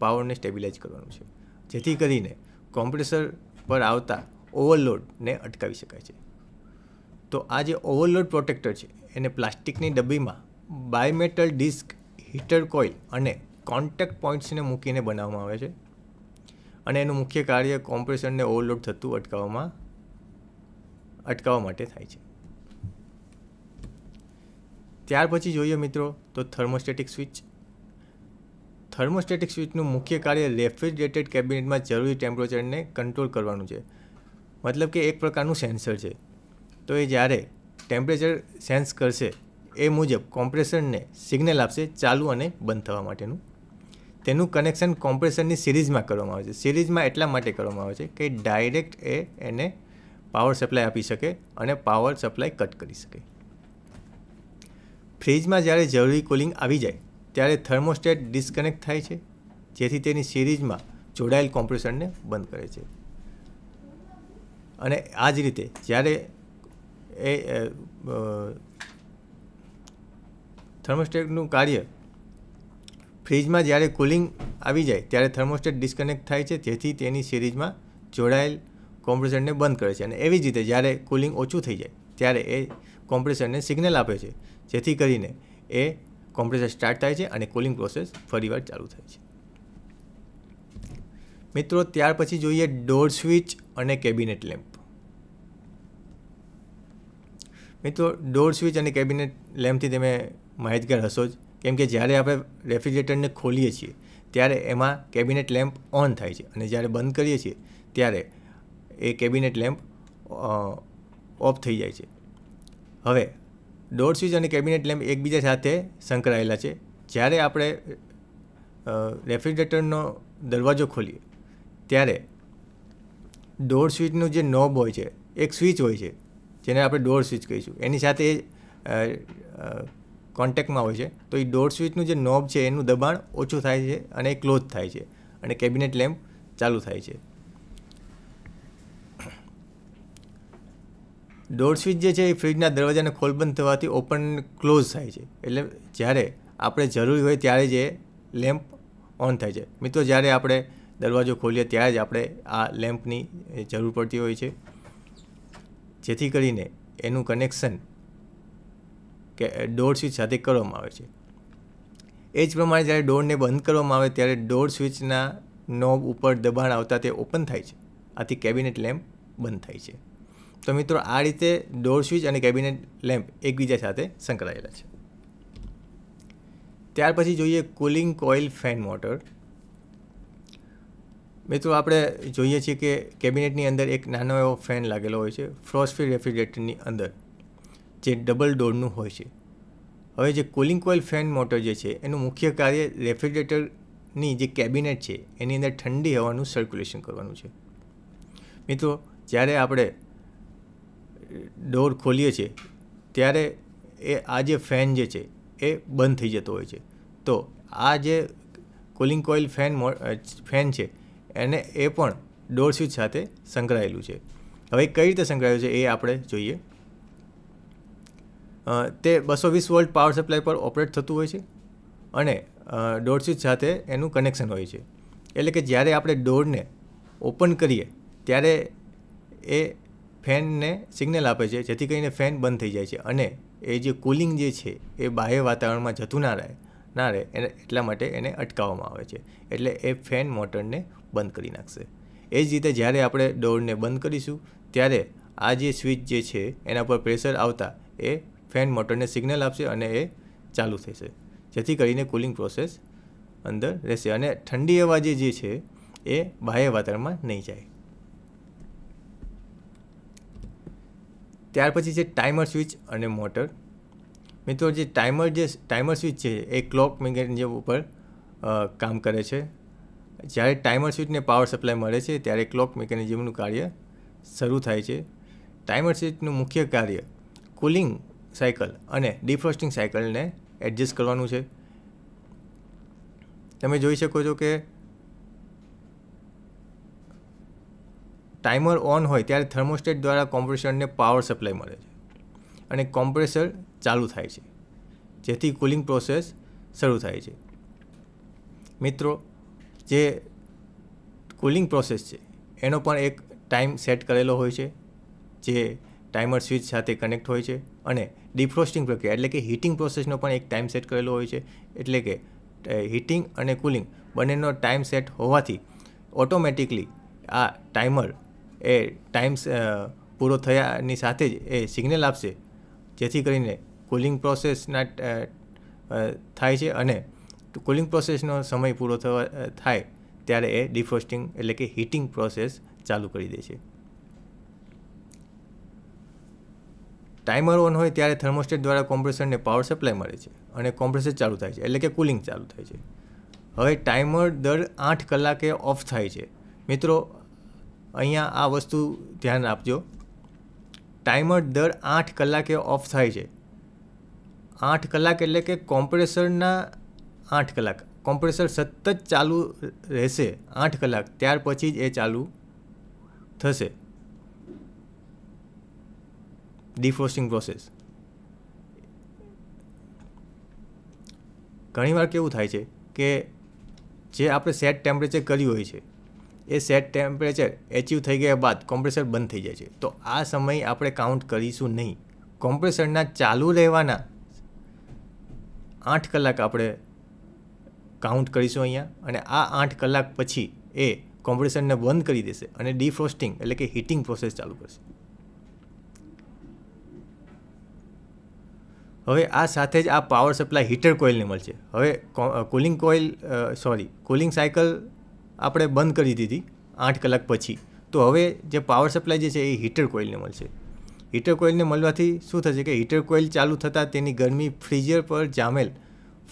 પાવરને સ્ટેબિલાઇઝ કરવાનું છે જેથી કરીને કોમ્પ્રેસર પર આવતા ઓવરલોડને અટકાવી શકાય છે તો આ જે ઓવરલોડ પ્રોટેક્ટર છે એને પ્લાસ્ટિકની ડબ્બીમાં બાયમેટલ ડિસ્ક હીટર કોઇલ અને કોન્ટેક્ટ પોઈન્ટ્સને મૂકીને બનાવવામાં આવે છે અને એનું મુખ્ય કાર્ય કોમ્પ્રેસરને ઓવરલોડ થતું અટકાવવામાં અટકાવવા માટે થાય છે ત્યાર પછી જોઈએ મિત્રો તો થર્મોસ્ટેટિક સ્વિચ થર્મોસ્ટેટિક સ્વિચનું મુખ્ય કાર્ય રેફ્રિજરેટેડ કેબિનેટમાં જરૂરી ટેમ્પરેચરને કંટ્રોલ કરવાનું છે મતલબ કે એક પ્રકારનું સેન્સર છે તો એ જ્યારે ટેમ્પરેચર સેન્સ કરશે એ મુજબ કોમ્પ્રેસરને સિગ્નલ આપશે ચાલુ અને બંધ થવા માટેનું તેનું કનેક્શન કોમ્પ્રેસરની સિરીઝમાં કરવામાં આવે છે સિરીઝમાં એટલા માટે કરવામાં આવે છે કે ડાયરેક્ટ એ એને પાવર સપ્લાય આપી શકે અને પાવર સપ્લાય કટ કરી શકે ફ્રીજમાં જ્યારે જરૂરી કુલિંગ આવી જાય ત્યારે થર્મોસ્ટેટ ડિસ્કનેક્ટ થાય છે જેથી તેની સિરીઝમાં જોડાયેલ કોમ્પ્રેસરને બંધ કરે છે અને આ જ રીતે જ્યારે એ થર્મોસ્ટેટનું કાર્ય ફ્રીજમાં જ્યારે કુલિંગ આવી જાય ત્યારે થર્મોસ્ટેટ ડિસ્કનેક્ટ થાય છે જેથી તેની સિરીઝમાં જોડાયેલ કોમ્પ્રેસરને બંધ કરે છે અને એવી જ રીતે જ્યારે કુલિંગ ઓછું થઈ જાય ત્યારે એ કોમ્પ્રેસરને સિગ્નલ આપે છે જેથી કરીને એ કોમ્પ્રેસર સ્ટાર્ટ થાય છે અને કુલિંગ પ્રોસેસ ફરીવાર ચાલુ થાય છે મિત્રો ત્યાર પછી જોઈએ ડોર સ્વિચ અને કેબિનેટ લેમ્પ મિત્રો ડોર સ્વિચ અને કેબિનેટ લેમ્પથી તમે માહિતગાર હશો જ કેમ કે જ્યારે આપણે રેફ્રિજરેટરને ખોલીએ છીએ ત્યારે એમાં કેબિનેટ લેમ્પ ઓન થાય છે અને જ્યારે બંધ કરીએ છીએ ત્યારે એ કેબિનેટ લેમ્પ ઓફ થઈ જાય છે હવે ડોર સ્વિચ અને કેબિનેટ લેમ્પ એકબીજા સાથે સંકળાયેલા છે જ્યારે આપણે રેફ્રિજરેટરનો દરવાજો ખોલીએ ત્યારે ડોર સ્વિચનું જે નોબ હોય છે એક સ્વિચ હોય છે જેને આપણે ડોર સ્વિચ કહીશું એની સાથે કોન્ટેક્ટમાં હોય છે તો એ ડોર સ્વિચનું જે નોબ છે એનું દબાણ ઓછું થાય છે અને એ ક્લોઝ થાય છે અને કેબિનેટ લેમ્પ ચાલુ થાય છે ડોર સ્વિચ જે છે એ ફ્રિજના દરવાજાને ખોલ બંધ થવાથી ઓપન ક્લોઝ થાય છે એટલે જ્યારે આપણે જરૂરી હોય ત્યારે જ એ લેમ્પ ઓન થાય છે મિત્રો જ્યારે આપણે દરવાજો ખોલીએ ત્યારે જ આપણે આ લેમ્પની જરૂર પડતી હોય છે જેથી કરીને એનું કનેક્શન કે ડોર સ્વિચ સાથે કરવામાં આવે છે એ જ પ્રમાણે જ્યારે ડોરને બંધ કરવામાં આવે ત્યારે ડોર સ્વિચના નોબ ઉપર દબાણ આવતા તે ઓપન થાય છે આથી કેબિનેટ લેમ્પ બંધ થાય છે તો મિત્રો આ રીતે ડોર સ્વિચ અને કેબિનેટ લેમ્પ એકબીજા સાથે સંકળાયેલા છે ત્યાર પછી જોઈએ કુલિંગ કોઇલ ફેન મોટર મિત્રો આપણે જોઈએ છીએ કે કેબિનેટની અંદર એક નાનો એવો ફેન લાગેલો હોય છે ફ્રોસ્ફી રેફ્રિજરેટરની અંદર જે ડબલ ડોરનું હોય છે હવે જે કુલિંગ કોઇલ ફેન મોટર જે છે એનું મુખ્ય કાર્ય રેફ્રિજરેટરની જે કેબિનેટ છે એની અંદર ઠંડી હવાનું સર્ક્યુલેશન કરવાનું છે મિત્રો જ્યારે આપણે ડોર ખોલીએ છીએ ત્યારે એ આ જે ફેન જે છે એ બંધ થઈ જતો હોય છે તો આ જે કુલિંગ કોઇલ ફેન ફેન છે એને એ પણ ડોર સ્વિચ સાથે સંકળાયેલું છે હવે કઈ રીતે સંકળાયેલું છે એ આપણે જોઈએ તે બસો વીસ વોલ્ટ પાવર સપ્લાય પર ઓપરેટ થતું હોય છે અને ડોર સ્વિચ સાથે એનું કનેક્શન હોય છે એટલે કે જ્યારે આપણે ડોરને ઓપન કરીએ ત્યારે એ ફેનને સિગ્નલ આપે છે જેથી કરીને ફેન બંધ થઈ જાય છે અને એ જે કુલિંગ જે છે એ બાહ્ય વાતાવરણમાં જતું ના રહે ના રહે એને એટલા માટે એને અટકાવવામાં આવે છે એટલે એ ફેન મોટરને બંધ કરી નાખશે એ જ રીતે જ્યારે આપણે ડોરને બંધ કરીશું ત્યારે આ જે સ્વિચ જે છે એના પર પ્રેશર આવતા એ ફેન મોટરને સિગ્નલ આપશે અને એ ચાલુ થશે જેથી કરીને કુલિંગ પ્રોસેસ અંદર રહેશે અને ઠંડી હવા જે છે એ બાહ્ય વાતાવરણમાં નહીં જાય ત્યાર પછી છે ટાઈમર સ્વિચ અને મોટર મિત્રો જે ટાઈમર જે ટાઈમર સ્વિચ છે એ ક્લોક મિકેનિઝમ ઉપર કામ કરે છે જ્યારે ટાઈમર સ્વિચને પાવર સપ્લાય મળે છે ત્યારે ક્લોક મિકેનિઝમનું કાર્ય શરૂ થાય છે ટાઈમર સ્વિચનું મુખ્ય કાર્ય કુલિંગ સાયકલ અને ડિફ્રોસ્ટિંગ સાયકલને એડજસ્ટ કરવાનું છે તમે જોઈ શકો છો કે ટાઈમર ઓન હોય ત્યારે થર્મોસ્ટેટ દ્વારા કોમ્પ્રેસરને પાવર સપ્લાય મળે છે અને કોમ્પ્રેસર ચાલુ થાય છે જેથી કુલિંગ પ્રોસેસ શરૂ થાય છે મિત્રો જે કુલિંગ પ્રોસેસ છે એનો પણ એક ટાઈમ સેટ કરેલો હોય છે જે ટાઈમર સ્વિચ સાથે કનેક્ટ હોય છે અને ડિફ્રોસ્ટિંગ પ્રક્રિયા એટલે કે હીટિંગ પ્રોસેસનો પણ એક ટાઈમ સેટ કરેલો હોય છે એટલે કે હીટિંગ અને કુલિંગ બંનેનો ટાઈમ સેટ હોવાથી ઓટોમેટિકલી આ ટાઈમર એ ટાઈમ્સ પૂરો થયાની સાથે જ એ સિગ્નલ આપશે જેથી કરીને કુલિંગ પ્રોસેસના થાય છે અને કુલિંગ પ્રોસેસનો સમય પૂરો થવા થાય ત્યારે એ ડિફ્રોસ્ટિંગ એટલે કે હીટિંગ પ્રોસેસ ચાલુ કરી દે છે ટાઈમર ઓન હોય ત્યારે થર્મોસ્ટેટ દ્વારા કોમ્પ્રેસરને પાવર સપ્લાય મળે છે અને કોમ્પ્રેસર ચાલુ થાય છે એટલે કે કુલિંગ ચાલુ થાય છે હવે ટાઈમર દર આઠ કલાકે ઓફ થાય છે મિત્રો અહીંયા આ વસ્તુ ધ્યાન આપજો ટાઈમર દર આઠ કલાકે ઓફ થાય છે આઠ કલાક એટલે કે કોમ્પ્રેસરના આઠ કલાક કોમ્પ્રેસર સતત ચાલુ રહેશે આઠ કલાક ત્યાર પછી જ એ ચાલુ થશે ડિફ્રોસ્ટિંગ પ્રોસેસ ઘણીવાર કેવું થાય છે કે જે આપણે સેટ ટેમ્પરેચર કર્યું હોય છે એ સેટ ટેમ્પરેચર એચીવ થઈ ગયા બાદ કોમ્પ્રેસર બંધ થઈ જાય છે તો આ સમય આપણે કાઉન્ટ કરીશું નહીં કોમ્પ્રેસરના ચાલુ રહેવાના આઠ કલાક આપણે કાઉન્ટ કરીશું અહીંયા અને આ આઠ કલાક પછી એ કોમ્પ્રેસરને બંધ કરી દેશે અને ડીફ્રોસ્ટિંગ એટલે કે હીટિંગ પ્રોસેસ ચાલુ કરશે હવે આ સાથે જ આ પાવર સપ્લાય હીટર કોઇલને મળશે હવે cooling coil sorry cooling cycle આપણે બંધ કરી દીધી આઠ કલાક પછી તો હવે જે પાવર સપ્લાય જે છે એ હીટર કોઇલને મળશે હીટર કોઇલને મળવાથી શું થશે કે હીટર કોઇલ ચાલુ થતાં તેની ગરમી ફ્રીજર પર જામેલ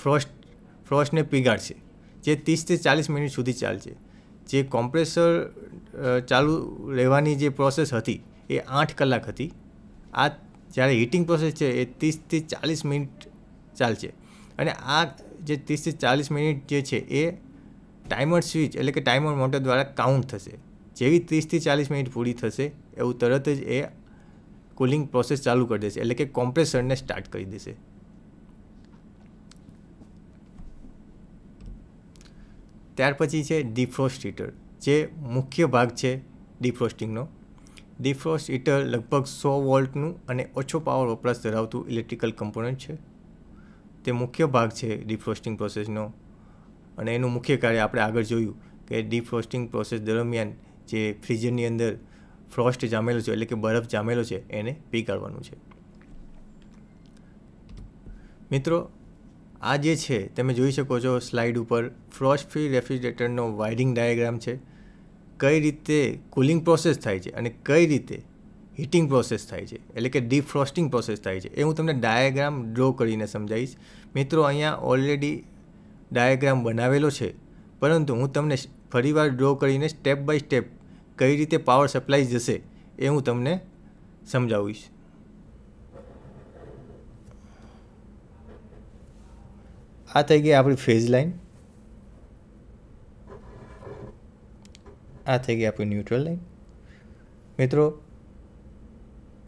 ફ્રોસ્ટ ફ્રોસ્ટને પીગાડશે જે ત્રીસથી ચાલીસ મિનિટ સુધી ચાલશે જે કોમ્પ્રેસર ચાલુ રહેવાની જે પ્રોસેસ હતી એ આઠ કલાક હતી આ જ્યારે હીટિંગ પ્રોસેસ છે એ ત્રીસથી ચાલીસ મિનિટ ચાલશે અને આ જે ત્રીસથી ચાલીસ મિનિટ જે છે એ ટાઈમર સ્વિચ એટલે કે ટાઈમર મોટર દ્વારા કાઉન્ટ થશે જેવી ત્રીસથી ચાલીસ મિનિટ પૂરી થશે એવું તરત જ એ કુલિંગ પ્રોસેસ ચાલુ કરી દેશે એટલે કે કોમ્પ્રેસરને સ્ટાર્ટ કરી દેશે ત્યાર પછી છે ડિફ્રોસ્ટ હીટર જે મુખ્ય ભાગ છે ડિફ્રોસ્ટિંગનો ડિફ્રોસ્ટ હીટર લગભગ સો વોલ્ટનું અને ઓછો પાવર વપરાશ ધરાવતું ઇલેક્ટ્રિકલ કમ્પોનન્ટ છે તે મુખ્ય ભાગ છે ડિફ્રોસ્ટિંગ પ્રોસેસનો અને એનું મુખ્ય કાર્ય આપણે આગળ જોયું કે ડીફ્રોસ્ટિંગ પ્રોસેસ દરમિયાન જે ફ્રીઝરની અંદર ફ્રોસ્ટ જામેલો છે એટલે કે બરફ જામેલો છે એને પીગાળવાનું છે મિત્રો આ જે છે તમે જોઈ શકો છો સ્લાઇડ ઉપર ફ્રોસ્ટ ફ્રી રેફ્રિજરેટરનો વાયરિંગ ડાયાગ્રામ છે કઈ રીતે કુલિંગ પ્રોસેસ થાય છે અને કઈ રીતે હીટિંગ પ્રોસેસ થાય છે એટલે કે ડીફ્રોસ્ટિંગ પ્રોસેસ થાય છે એ હું તમને ડાયાગ્રામ ડ્રો કરીને સમજાવીશ મિત્રો અહીંયા ઓલરેડી ડાયાગ્રામ બનાવેલો છે પરંતુ હું તમને ફરીવાર ડ્રો કરીને સ્ટેપ બાય સ્ટેપ કઈ રીતે પાવર સપ્લાય જશે એ હું તમને સમજાવીશ આ થઈ ગઈ આપણી ફેઝ લાઇન આ થઈ ગઈ આપણી ન્યુટ્રલ લાઇન મિત્રો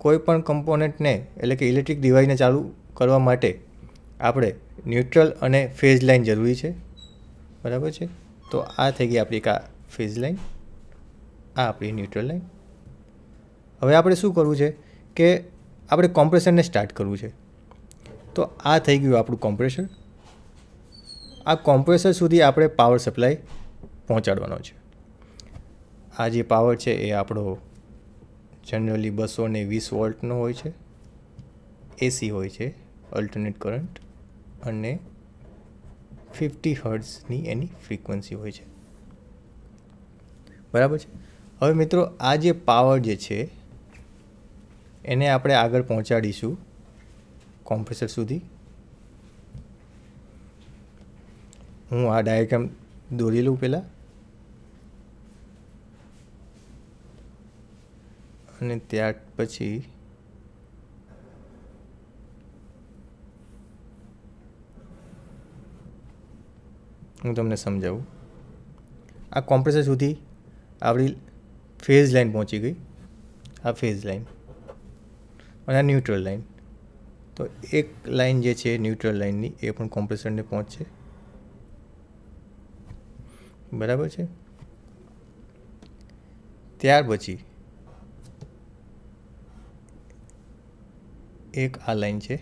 કોઈપણ કમ્પોનન્ટને એટલે કે ઇલેક્ટ્રિક ડિવાઇસને ચાલુ કરવા માટે આપણે ન્યુટ્રલ અને ફેઝ લાઇન જરૂરી છે બરાબર છે તો આ થઈ ગઈ આપણી કા ફેઝ લાઇન આ આપણી ન્યુટ્રલ લાઇન હવે આપણે શું કરવું છે કે આપણે કોમ્પ્રેશરને સ્ટાર્ટ કરવું છે તો આ થઈ ગયું આપણું કોમ્પ્રેશર આ કોમ્પ્રેસર સુધી આપણે પાવર સપ્લાય પહોંચાડવાનો છે આ જે પાવર છે એ આપણો જનરલી બસો ને વીસ વોલ્ટનો હોય છે એસી હોય છે અલ્ટરનેટ કરંટ અને ફિફ્ટી હર્ટ્સની એની ફ્રીક્વન્સી હોય છે બરાબર છે હવે મિત્રો આ જે પાવર જે છે એને આપણે આગળ પહોંચાડીશું કોમ્પ્રેસર સુધી હું આ ડાયાગ્રામ દોરી લઉં પહેલાં અને ત્યાર પછી હું તમને સમજાવું આ કોમ્પ્રેસર સુધી આપણી ફેઝ લાઇન પહોંચી ગઈ આ ફેઝ લાઇન અને આ ન્યુટ્રલ લાઇન તો એક લાઇન જે છે ન્યુટ્રલ લાઇનની એ પણ કોમ્પ્રેસરને પહોંચશે બરાબર છે ત્યાર પછી એક આ લાઇન છે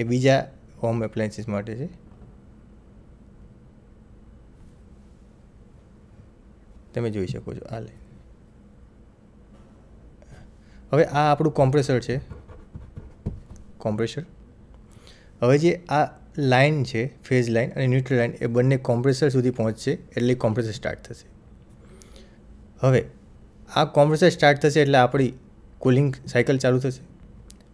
એ બીજા હોમ એપ્લાયન્સીસ માટે છે તમે જોઈ શકો છો આ લે હવે આ આપણું કોમ્પ્રેસર છે કોમ્પ્રેસર હવે જે આ લાઇન છે ફેઝ લાઇન અને ન્યુટ્રલ લાઇન એ બંને કોમ્પ્રેસર સુધી પહોંચશે એટલે કોમ્પ્રેસર સ્ટાર્ટ થશે હવે આ કોમ્પ્રેસર સ્ટાર્ટ થશે એટલે આપણી કુલિંગ સાયકલ ચાલુ થશે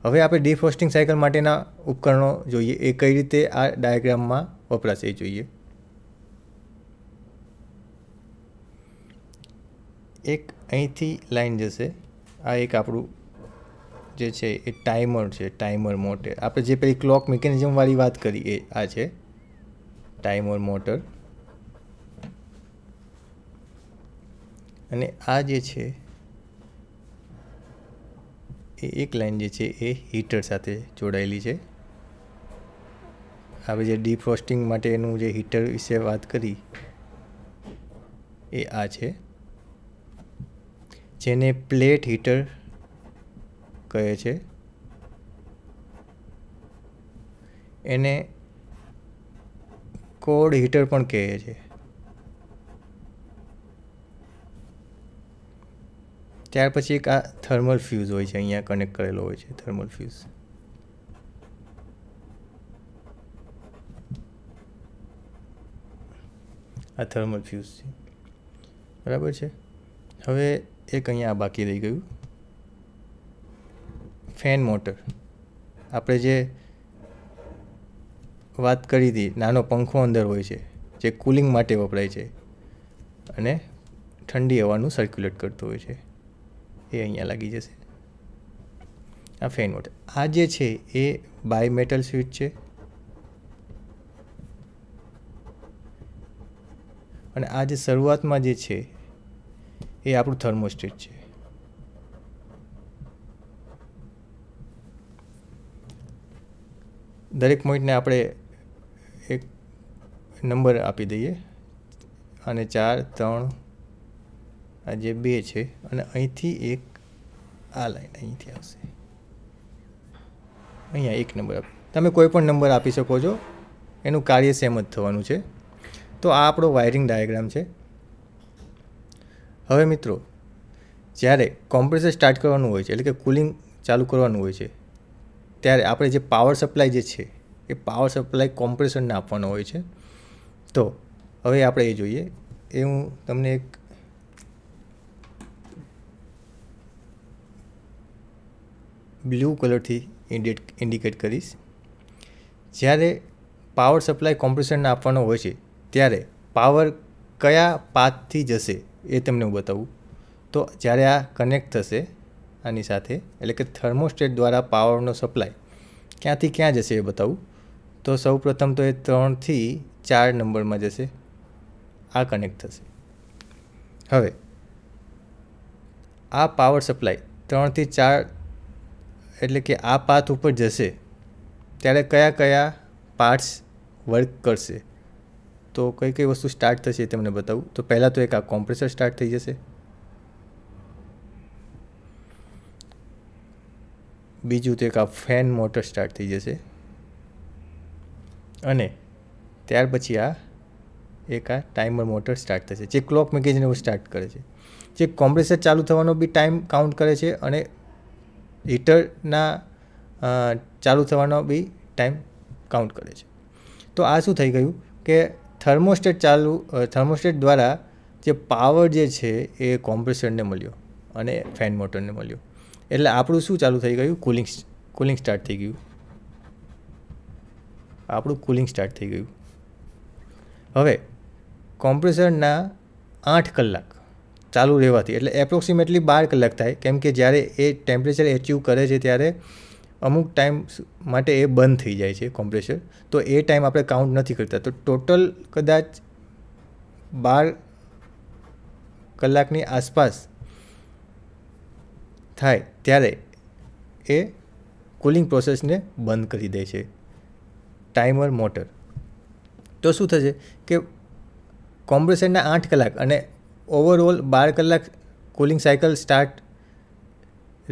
હવે આપણે ડિફ્રોસ્ટિંગ સાયકલ માટેના ઉપકરણો જોઈએ એ કઈ રીતે આ ડાયાગ્રામમાં વપરાશે એ જોઈએ એક અહીંથી લાઈન જશે આ એક આપણું જે છે એ ટાઈમર છે ટાઈમર મોટર આપણે જે પેલી ક્લોક મિકેનિઝમવાળી વાત કરી એ આ છે ટાઈમર મોટર અને આ જે છે એ એક લાઈન જે છે એ હીટર સાથે જોડાયેલી છે હવે જે ડીફ્રોસ્ટિંગ માટેનું જે હીટર વિશે વાત કરી એ આ છે જેને પ્લેટ હીટર કહે છે એને કોડ હીટર પણ કહે છે ત્યાર પછી એક આ થર્મલ ફ્યુઝ હોય છે અહીંયા કનેક્ટ કરેલો હોય છે થર્મલ ફ્યુઝ આ થર્મલ ફ્યુઝ છે બરાબર છે હવે એક અહીંયા બાકી રહી ગયું ફેન મોટર આપણે જે વાત કરી હતી નાનો પંખો અંદર હોય છે જે કુલિંગ માટે વપરાય છે અને ઠંડી હવાનું સર્ક્યુલેટ કરતું હોય છે એ અહીંયા લાગી જશે આ ફેન મોટર આ જે છે એ બાય મેટલ સ્વિચ છે અને આ જે શરૂઆતમાં જે છે એ આપણું થર્મોસ્ટેટ છે દરેક પોઈન્ટને આપણે એક નંબર આપી દઈએ અને ચાર ત્રણ આ જે બે છે અને અહીંથી એક આ લાઈન અહીંથી આવશે અહીંયા એક નંબર આપ તમે કોઈ પણ નંબર આપી શકો છો એનું કાર્ય સેમ જ થવાનું છે તો આ આપણો વાયરિંગ ડાયાગ્રામ છે હવે મિત્રો જ્યારે કોમ્પ્રેસર સ્ટાર્ટ કરવાનું હોય છે એટલે કે કુલિંગ ચાલુ કરવાનું હોય છે ત્યારે આપણે જે પાવર સપ્લાય જે છે એ પાવર સપ્લાય કોમ્પ્રેસરને આપવાનો હોય છે તો હવે આપણે એ જોઈએ એ હું તમને એક બ્લુ કલરથી ઇન્ડિકેટ ઇન્ડિકેટ કરીશ જ્યારે પાવર સપ્લાય કોમ્પ્રેસરને આપવાનો હોય છે ત્યારે પાવર કયા પાથથી જશે એ તમને હું બતાવું તો જ્યારે આ કનેક્ટ થશે આની સાથે એટલે કે થર્મોસ્ટેટ દ્વારા પાવરનો સપ્લાય ક્યાંથી ક્યાં જશે એ બતાવું તો સૌ પ્રથમ તો એ ત્રણથી ચાર નંબરમાં જશે આ કનેક્ટ થશે હવે આ પાવર સપ્લાય ત્રણથી ચાર એટલે કે આ પાથ ઉપર જશે ત્યારે કયા કયા પાર્ટ્સ વર્ક કરશે તો કઈ કઈ વસ્તુ સ્ટાર્ટ થશે તમને બતાવું તો પહેલાં તો એક આ કોમ્પ્રેસર સ્ટાર્ટ થઈ જશે બીજું તો એક આ ફેન મોટર સ્ટાર્ટ થઈ જશે અને ત્યાર પછી આ એક આ ટાઈમર મોટર સ્ટાર્ટ થશે જે ક્લોક મેકેજને સ્ટાર્ટ કરે છે જે કોમ્પ્રેસર ચાલુ થવાનો બી ટાઈમ કાઉન્ટ કરે છે અને હીટરના ચાલુ થવાનો બી ટાઈમ કાઉન્ટ કરે છે તો આ શું થઈ ગયું કે થર્મોસ્ટેટ ચાલુ થર્મોસ્ટેટ દ્વારા જે પાવર જે છે એ કોમ્પ્રેસરને મળ્યો અને ફેન મોટરને મળ્યો એટલે આપણું શું ચાલુ થઈ ગયું કુલિંગ કુલિંગ સ્ટાર્ટ થઈ ગયું આપણું કુલિંગ સ્ટાર્ટ થઈ ગયું હવે કોમ્પ્રેસરના આઠ કલાક ચાલુ રહેવાથી એટલે એપ્રોક્સિમેટલી બાર કલાક થાય કેમ કે જ્યારે એ ટેમ્પરેચર એચીવ કરે છે ત્યારે અમુક ટાઈમ માટે એ બંધ થઈ જાય છે કોમ્પ્રેસર તો એ ટાઈમ આપણે કાઉન્ટ નથી કરતા તો ટોટલ કદાચ બાર કલાકની આસપાસ થાય ત્યારે એ કુલિંગ પ્રોસેસને બંધ કરી દે છે ટાઈમર મોટર તો શું થશે કે કોમ્પ્રેસરના આઠ કલાક અને ઓવરઓલ બાર કલાક કુલિંગ સાયકલ સ્ટાર્ટ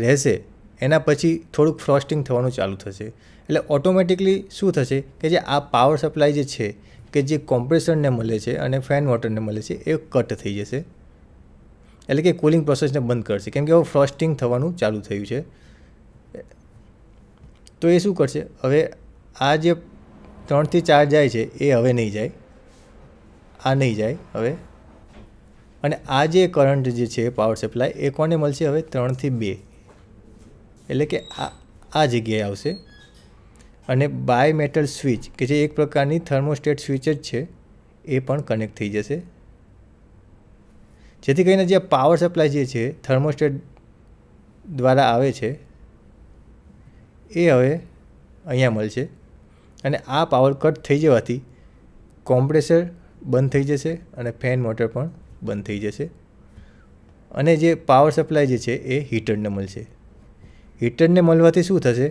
રહેશે એના પછી થોડુંક ફ્રોસ્ટિંગ થવાનું ચાલુ થશે એટલે ઓટોમેટિકલી શું થશે કે જે આ પાવર સપ્લાય જે છે કે જે કોમ્પ્રેસરને મળે છે અને ફેન વોટરને મળે છે એ કટ થઈ જશે એટલે કે કુલિંગ પ્રોસેસને બંધ કરશે કેમ કે હવે ફ્રોસ્ટિંગ થવાનું ચાલુ થયું છે તો એ શું કરશે હવે આ જે ત્રણથી ચાર જાય છે એ હવે નહીં જાય આ નહીં જાય હવે અને આ જે કરંટ જે છે પાવર સપ્લાય એ કોને મળશે હવે ત્રણથી બે એટલે કે આ આ જગ્યાએ આવશે અને બાય મેટલ સ્વિચ કે જે એક પ્રકારની થર્મોસ્ટેટ સ્વિચ જ છે એ પણ કનેક્ટ થઈ જશે જેથી કરીને જે પાવર સપ્લાય જે છે થર્મોસ્ટેટ દ્વારા આવે છે એ હવે અહીંયા મળશે અને આ પાવર કટ થઈ જવાથી કોમ્પ્રેસર બંધ થઈ જશે અને ફેન મોટર પણ બંધ થઈ જશે અને જે પાવર સપ્લાય જે છે એ હીટરને મળશે હીટરને મળવાથી શું થશે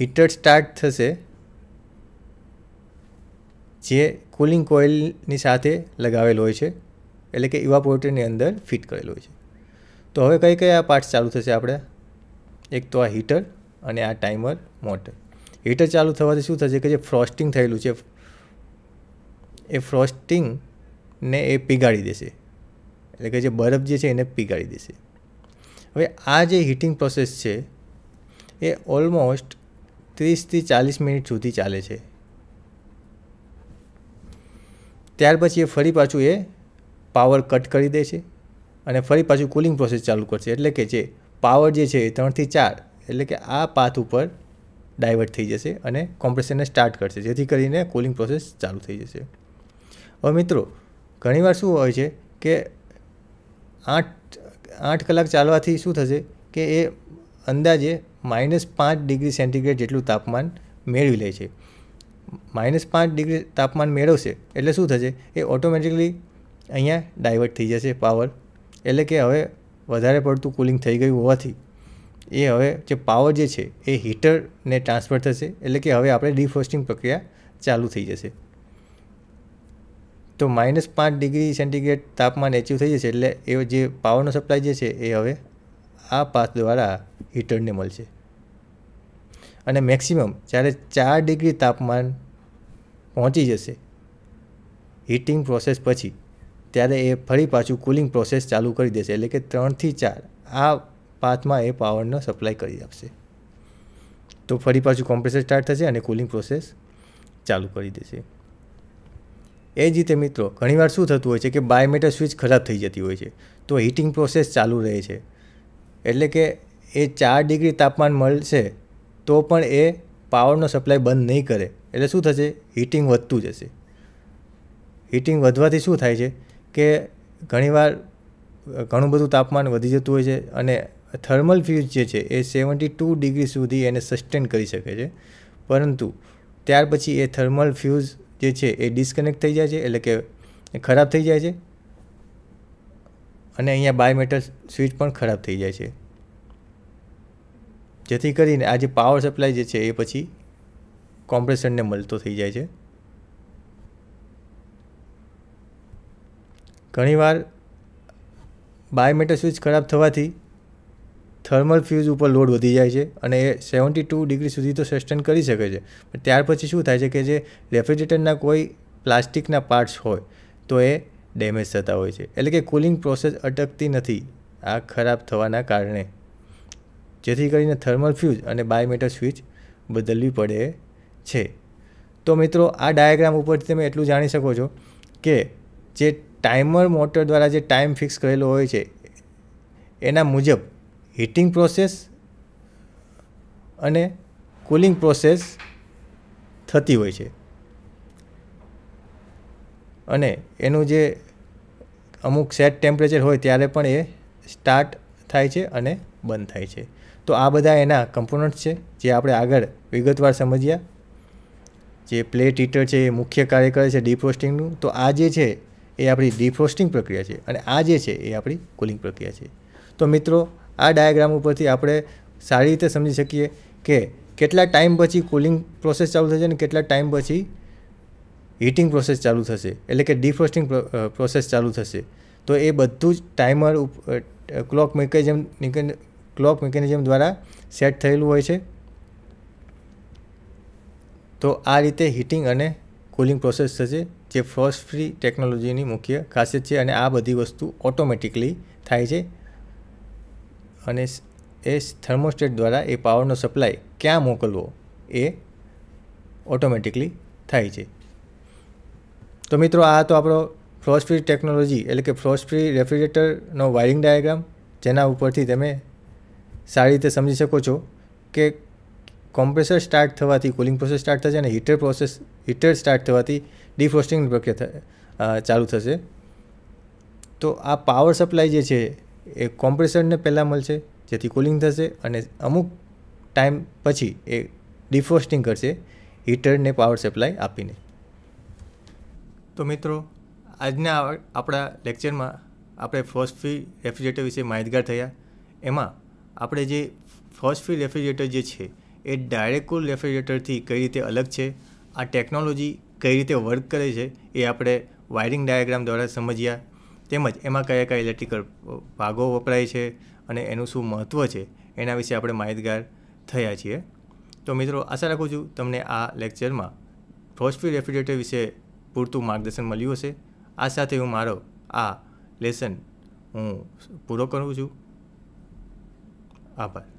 હીટર સ્ટાર્ટ થશે જે કુલિંગ કોઇલની સાથે લગાવેલ હોય છે એટલે કે ઇવા ઇવાપોરેટરની અંદર ફિટ કરેલો હોય છે તો હવે કઈ કયા પાર્ટ્સ ચાલુ થશે આપણે એક તો આ હીટર અને આ ટાઈમર મોટર હીટર ચાલુ થવાથી શું થશે કે જે ફ્રોસ્ટિંગ થયેલું છે એ ફ્રોસ્ટિંગને એ પીગાળી દેશે એટલે કે જે બરફ જે છે એને પીગાળી દેશે હવે આ જે હીટિંગ પ્રોસેસ છે એ ઓલમોસ્ટ ત્રીસથી ચાલીસ મિનિટ સુધી ચાલે છે ત્યાર પછી એ ફરી પાછું એ પાવર કટ કરી દે છે અને ફરી પાછું કુલિંગ પ્રોસેસ ચાલુ કરશે એટલે કે જે પાવર જે છે એ ત્રણથી ચાર એટલે કે આ પાથ ઉપર ડાયવર્ટ થઈ જશે અને કોમ્પ્રેસરને સ્ટાર્ટ કરશે જેથી કરીને કુલિંગ પ્રોસેસ ચાલુ થઈ જશે હવે મિત્રો ઘણીવાર શું હોય છે કે આઠ આઠ કલાક ચાલવાથી શું થશે કે એ અંદાજે માઇનસ પાંચ ડિગ્રી સેન્ટીગ્રેડ જેટલું તાપમાન મેળવી લે છે માઇનસ પાંચ ડિગ્રી તાપમાન મેળવશે એટલે શું થશે એ ઓટોમેટિકલી અહીંયા ડાયવર્ટ થઈ જશે પાવર એટલે કે હવે વધારે પડતું કુલિંગ થઈ ગયું હોવાથી એ હવે જે પાવર જે છે એ હીટરને ટ્રાન્સફર થશે એટલે કે હવે આપણે ડિફ્રોસ્ટિંગ પ્રક્રિયા ચાલુ થઈ જશે તો માઇનસ પાંચ ડિગ્રી સેન્ટીગ્રેડ તાપમાન એચીવ થઈ જશે એટલે એ જે પાવરનો સપ્લાય જે છે એ હવે આ પાથ દ્વારા હીટરને મળશે અને મેક્સિમમ જ્યારે ચાર ડિગ્રી તાપમાન પહોંચી જશે હીટિંગ પ્રોસેસ પછી ત્યારે એ ફરી પાછું કુલિંગ પ્રોસેસ ચાલુ કરી દેશે એટલે કે ત્રણથી ચાર આ પાથમાં એ પાવરનો સપ્લાય કરી આપશે તો ફરી પાછું કોમ્પ્રેસર સ્ટાર્ટ થશે અને કુલિંગ પ્રોસેસ ચાલુ કરી દેશે એ જ રીતે મિત્રો ઘણીવાર શું થતું હોય છે કે બાયોમેટર સ્વિચ ખરાબ થઈ જતી હોય છે તો હીટિંગ પ્રોસેસ ચાલુ રહે છે એટલે કે એ ચાર ડિગ્રી તાપમાન મળશે તો પણ એ પાવરનો સપ્લાય બંધ નહીં કરે એટલે શું થશે હીટિંગ વધતું જશે હીટિંગ વધવાથી શું થાય છે કે ઘણીવાર ઘણું બધું તાપમાન વધી જતું હોય છે અને થર્મલ ફ્યુઝ જે છે એ સેવન્ટી ટુ ડિગ્રી સુધી એને સસ્ટેન કરી શકે છે પરંતુ ત્યાર પછી એ થર્મલ ફ્યુઝ જે છે એ ડિસ્કનેક્ટ થઈ જાય છે એટલે કે ખરાબ થઈ જાય છે અને અહીંયા બાયોમેટલ સ્વિચ પણ ખરાબ થઈ જાય છે જેથી કરીને આ જે પાવર સપ્લાય જે છે એ પછી કોમ્પ્રેસરને મળતો થઈ જાય છે ઘણીવાર બાયોમેટર સ્વિચ ખરાબ થવાથી થર્મલ ફ્યુઝ ઉપર લોડ વધી જાય છે અને એ સેવન્ટી ટુ ડિગ્રી સુધી તો સસ્ટેન કરી શકે છે પણ ત્યાર પછી શું થાય છે કે જે રેફ્રિજરેટરના કોઈ પ્લાસ્ટિકના પાર્ટ્સ હોય તો એ ડેમેજ થતા હોય છે એટલે કે કુલિંગ પ્રોસેસ અટકતી નથી આ ખરાબ થવાના કારણે જેથી કરીને થર્મલ ફ્યુઝ અને બાયોમેટર સ્વિચ બદલવી પડે છે તો મિત્રો આ ડાયાગ્રામ ઉપરથી તમે એટલું જાણી શકો છો કે જે ટાઈમર મોટર દ્વારા જે ટાઈમ ફિક્સ કરેલો હોય છે એના મુજબ હીટિંગ પ્રોસેસ અને કુલિંગ પ્રોસેસ થતી હોય છે અને એનું જે અમુક સેટ ટેમ્પરેચર હોય ત્યારે પણ એ સ્ટાર્ટ થાય છે અને બંધ થાય છે તો આ બધા એના કમ્પોનન્ટ્સ છે જે આપણે આગળ વિગતવાર સમજ્યા જે પ્લેટ હીટર છે એ મુખ્ય કાર્ય કરે છે ડીફ્રોસ્ટિંગનું તો આ જે છે એ આપણી ડીફ્રોસ્ટિંગ પ્રક્રિયા છે અને આ જે છે એ આપણી કુલિંગ પ્રક્રિયા છે તો મિત્રો આ ડાયાગ્રામ ઉપરથી આપણે સારી રીતે સમજી શકીએ કે કેટલા ટાઈમ પછી કુલિંગ પ્રોસેસ ચાલુ થશે અને કેટલા ટાઈમ પછી હીટિંગ પ્રોસેસ ચાલુ થશે એટલે કે ડિફ્રોસ્ટિંગ પ્રોસેસ ચાલુ થશે તો એ બધું જ timer clock mechanism clock mechanism દ્વારા સેટ થયેલું હોય છે તો આ રીતે હીટિંગ અને કુલિંગ પ્રોસેસ થશે જે ફ્રોસ્ટ ફ્રી ટેકનોલોજીની મુખ્ય ખાસિયત છે અને આ બધી વસ્તુ ઓટોમેટિકલી થાય છે અને એ થર્મોસ્ટેટ દ્વારા એ પાવરનો સપ્લાય ક્યાં મોકલવો એ ઓટોમેટિકલી થાય છે તો મિત્રો આ તો આપણો ફ્રોસ્ટ ફ્રી ટેકનોલોજી એટલે કે ફ્રોસ્ટ ફ્રી રેફ્રિજરેટરનો વાયરિંગ ડાયાગ્રામ જેના ઉપરથી તમે સારી રીતે સમજી શકો છો કે કોમ્પ્રેસર સ્ટાર્ટ થવાથી કુલિંગ પ્રોસેસ સ્ટાર્ટ થશે અને હીટર પ્રોસેસ હીટર સ્ટાર્ટ થવાથી ડિફ્રોસ્ટિંગની પ્રક્રિયા ચાલુ થશે તો આ પાવર સપ્લાય જે છે એ કોમ્પ્રેસરને પહેલાં મળશે જેથી કુલિંગ થશે અને અમુક ટાઈમ પછી એ ડિફ્રોસ્ટિંગ કરશે હીટરને પાવર સપ્લાય આપીને તો મિત્રો આજના આપણા લેક્ચરમાં આપણે ફર્સ્ટ ફ્રોસ્ટફ્રી રેફ્રિજરેટર વિશે માહિતગાર થયા એમાં આપણે જે ફર્સ્ટ ફ્રોસ્ટફ્રી રેફ્રિજરેટર જે છે એ ડાયરેક્ટ કુલ રેફ્રિજરેટરથી કઈ રીતે અલગ છે આ ટેકનોલોજી કઈ રીતે વર્ક કરે છે એ આપણે વાયરિંગ ડાયાગ્રામ દ્વારા સમજ્યા તેમજ એમાં કયા કયા ઇલેક્ટ્રિકલ ભાગો વપરાય છે અને એનું શું મહત્ત્વ છે એના વિશે આપણે માહિતગાર થયા છીએ તો મિત્રો આશા રાખું છું તમને આ લેક્ચરમાં ફ્રોસ્ટફી રેફ્રિજરેટર વિશે પૂરતું માર્ગદર્શન મળ્યું હશે આ સાથે હું મારો આ લેસન હું પૂરો કરું છું આભાર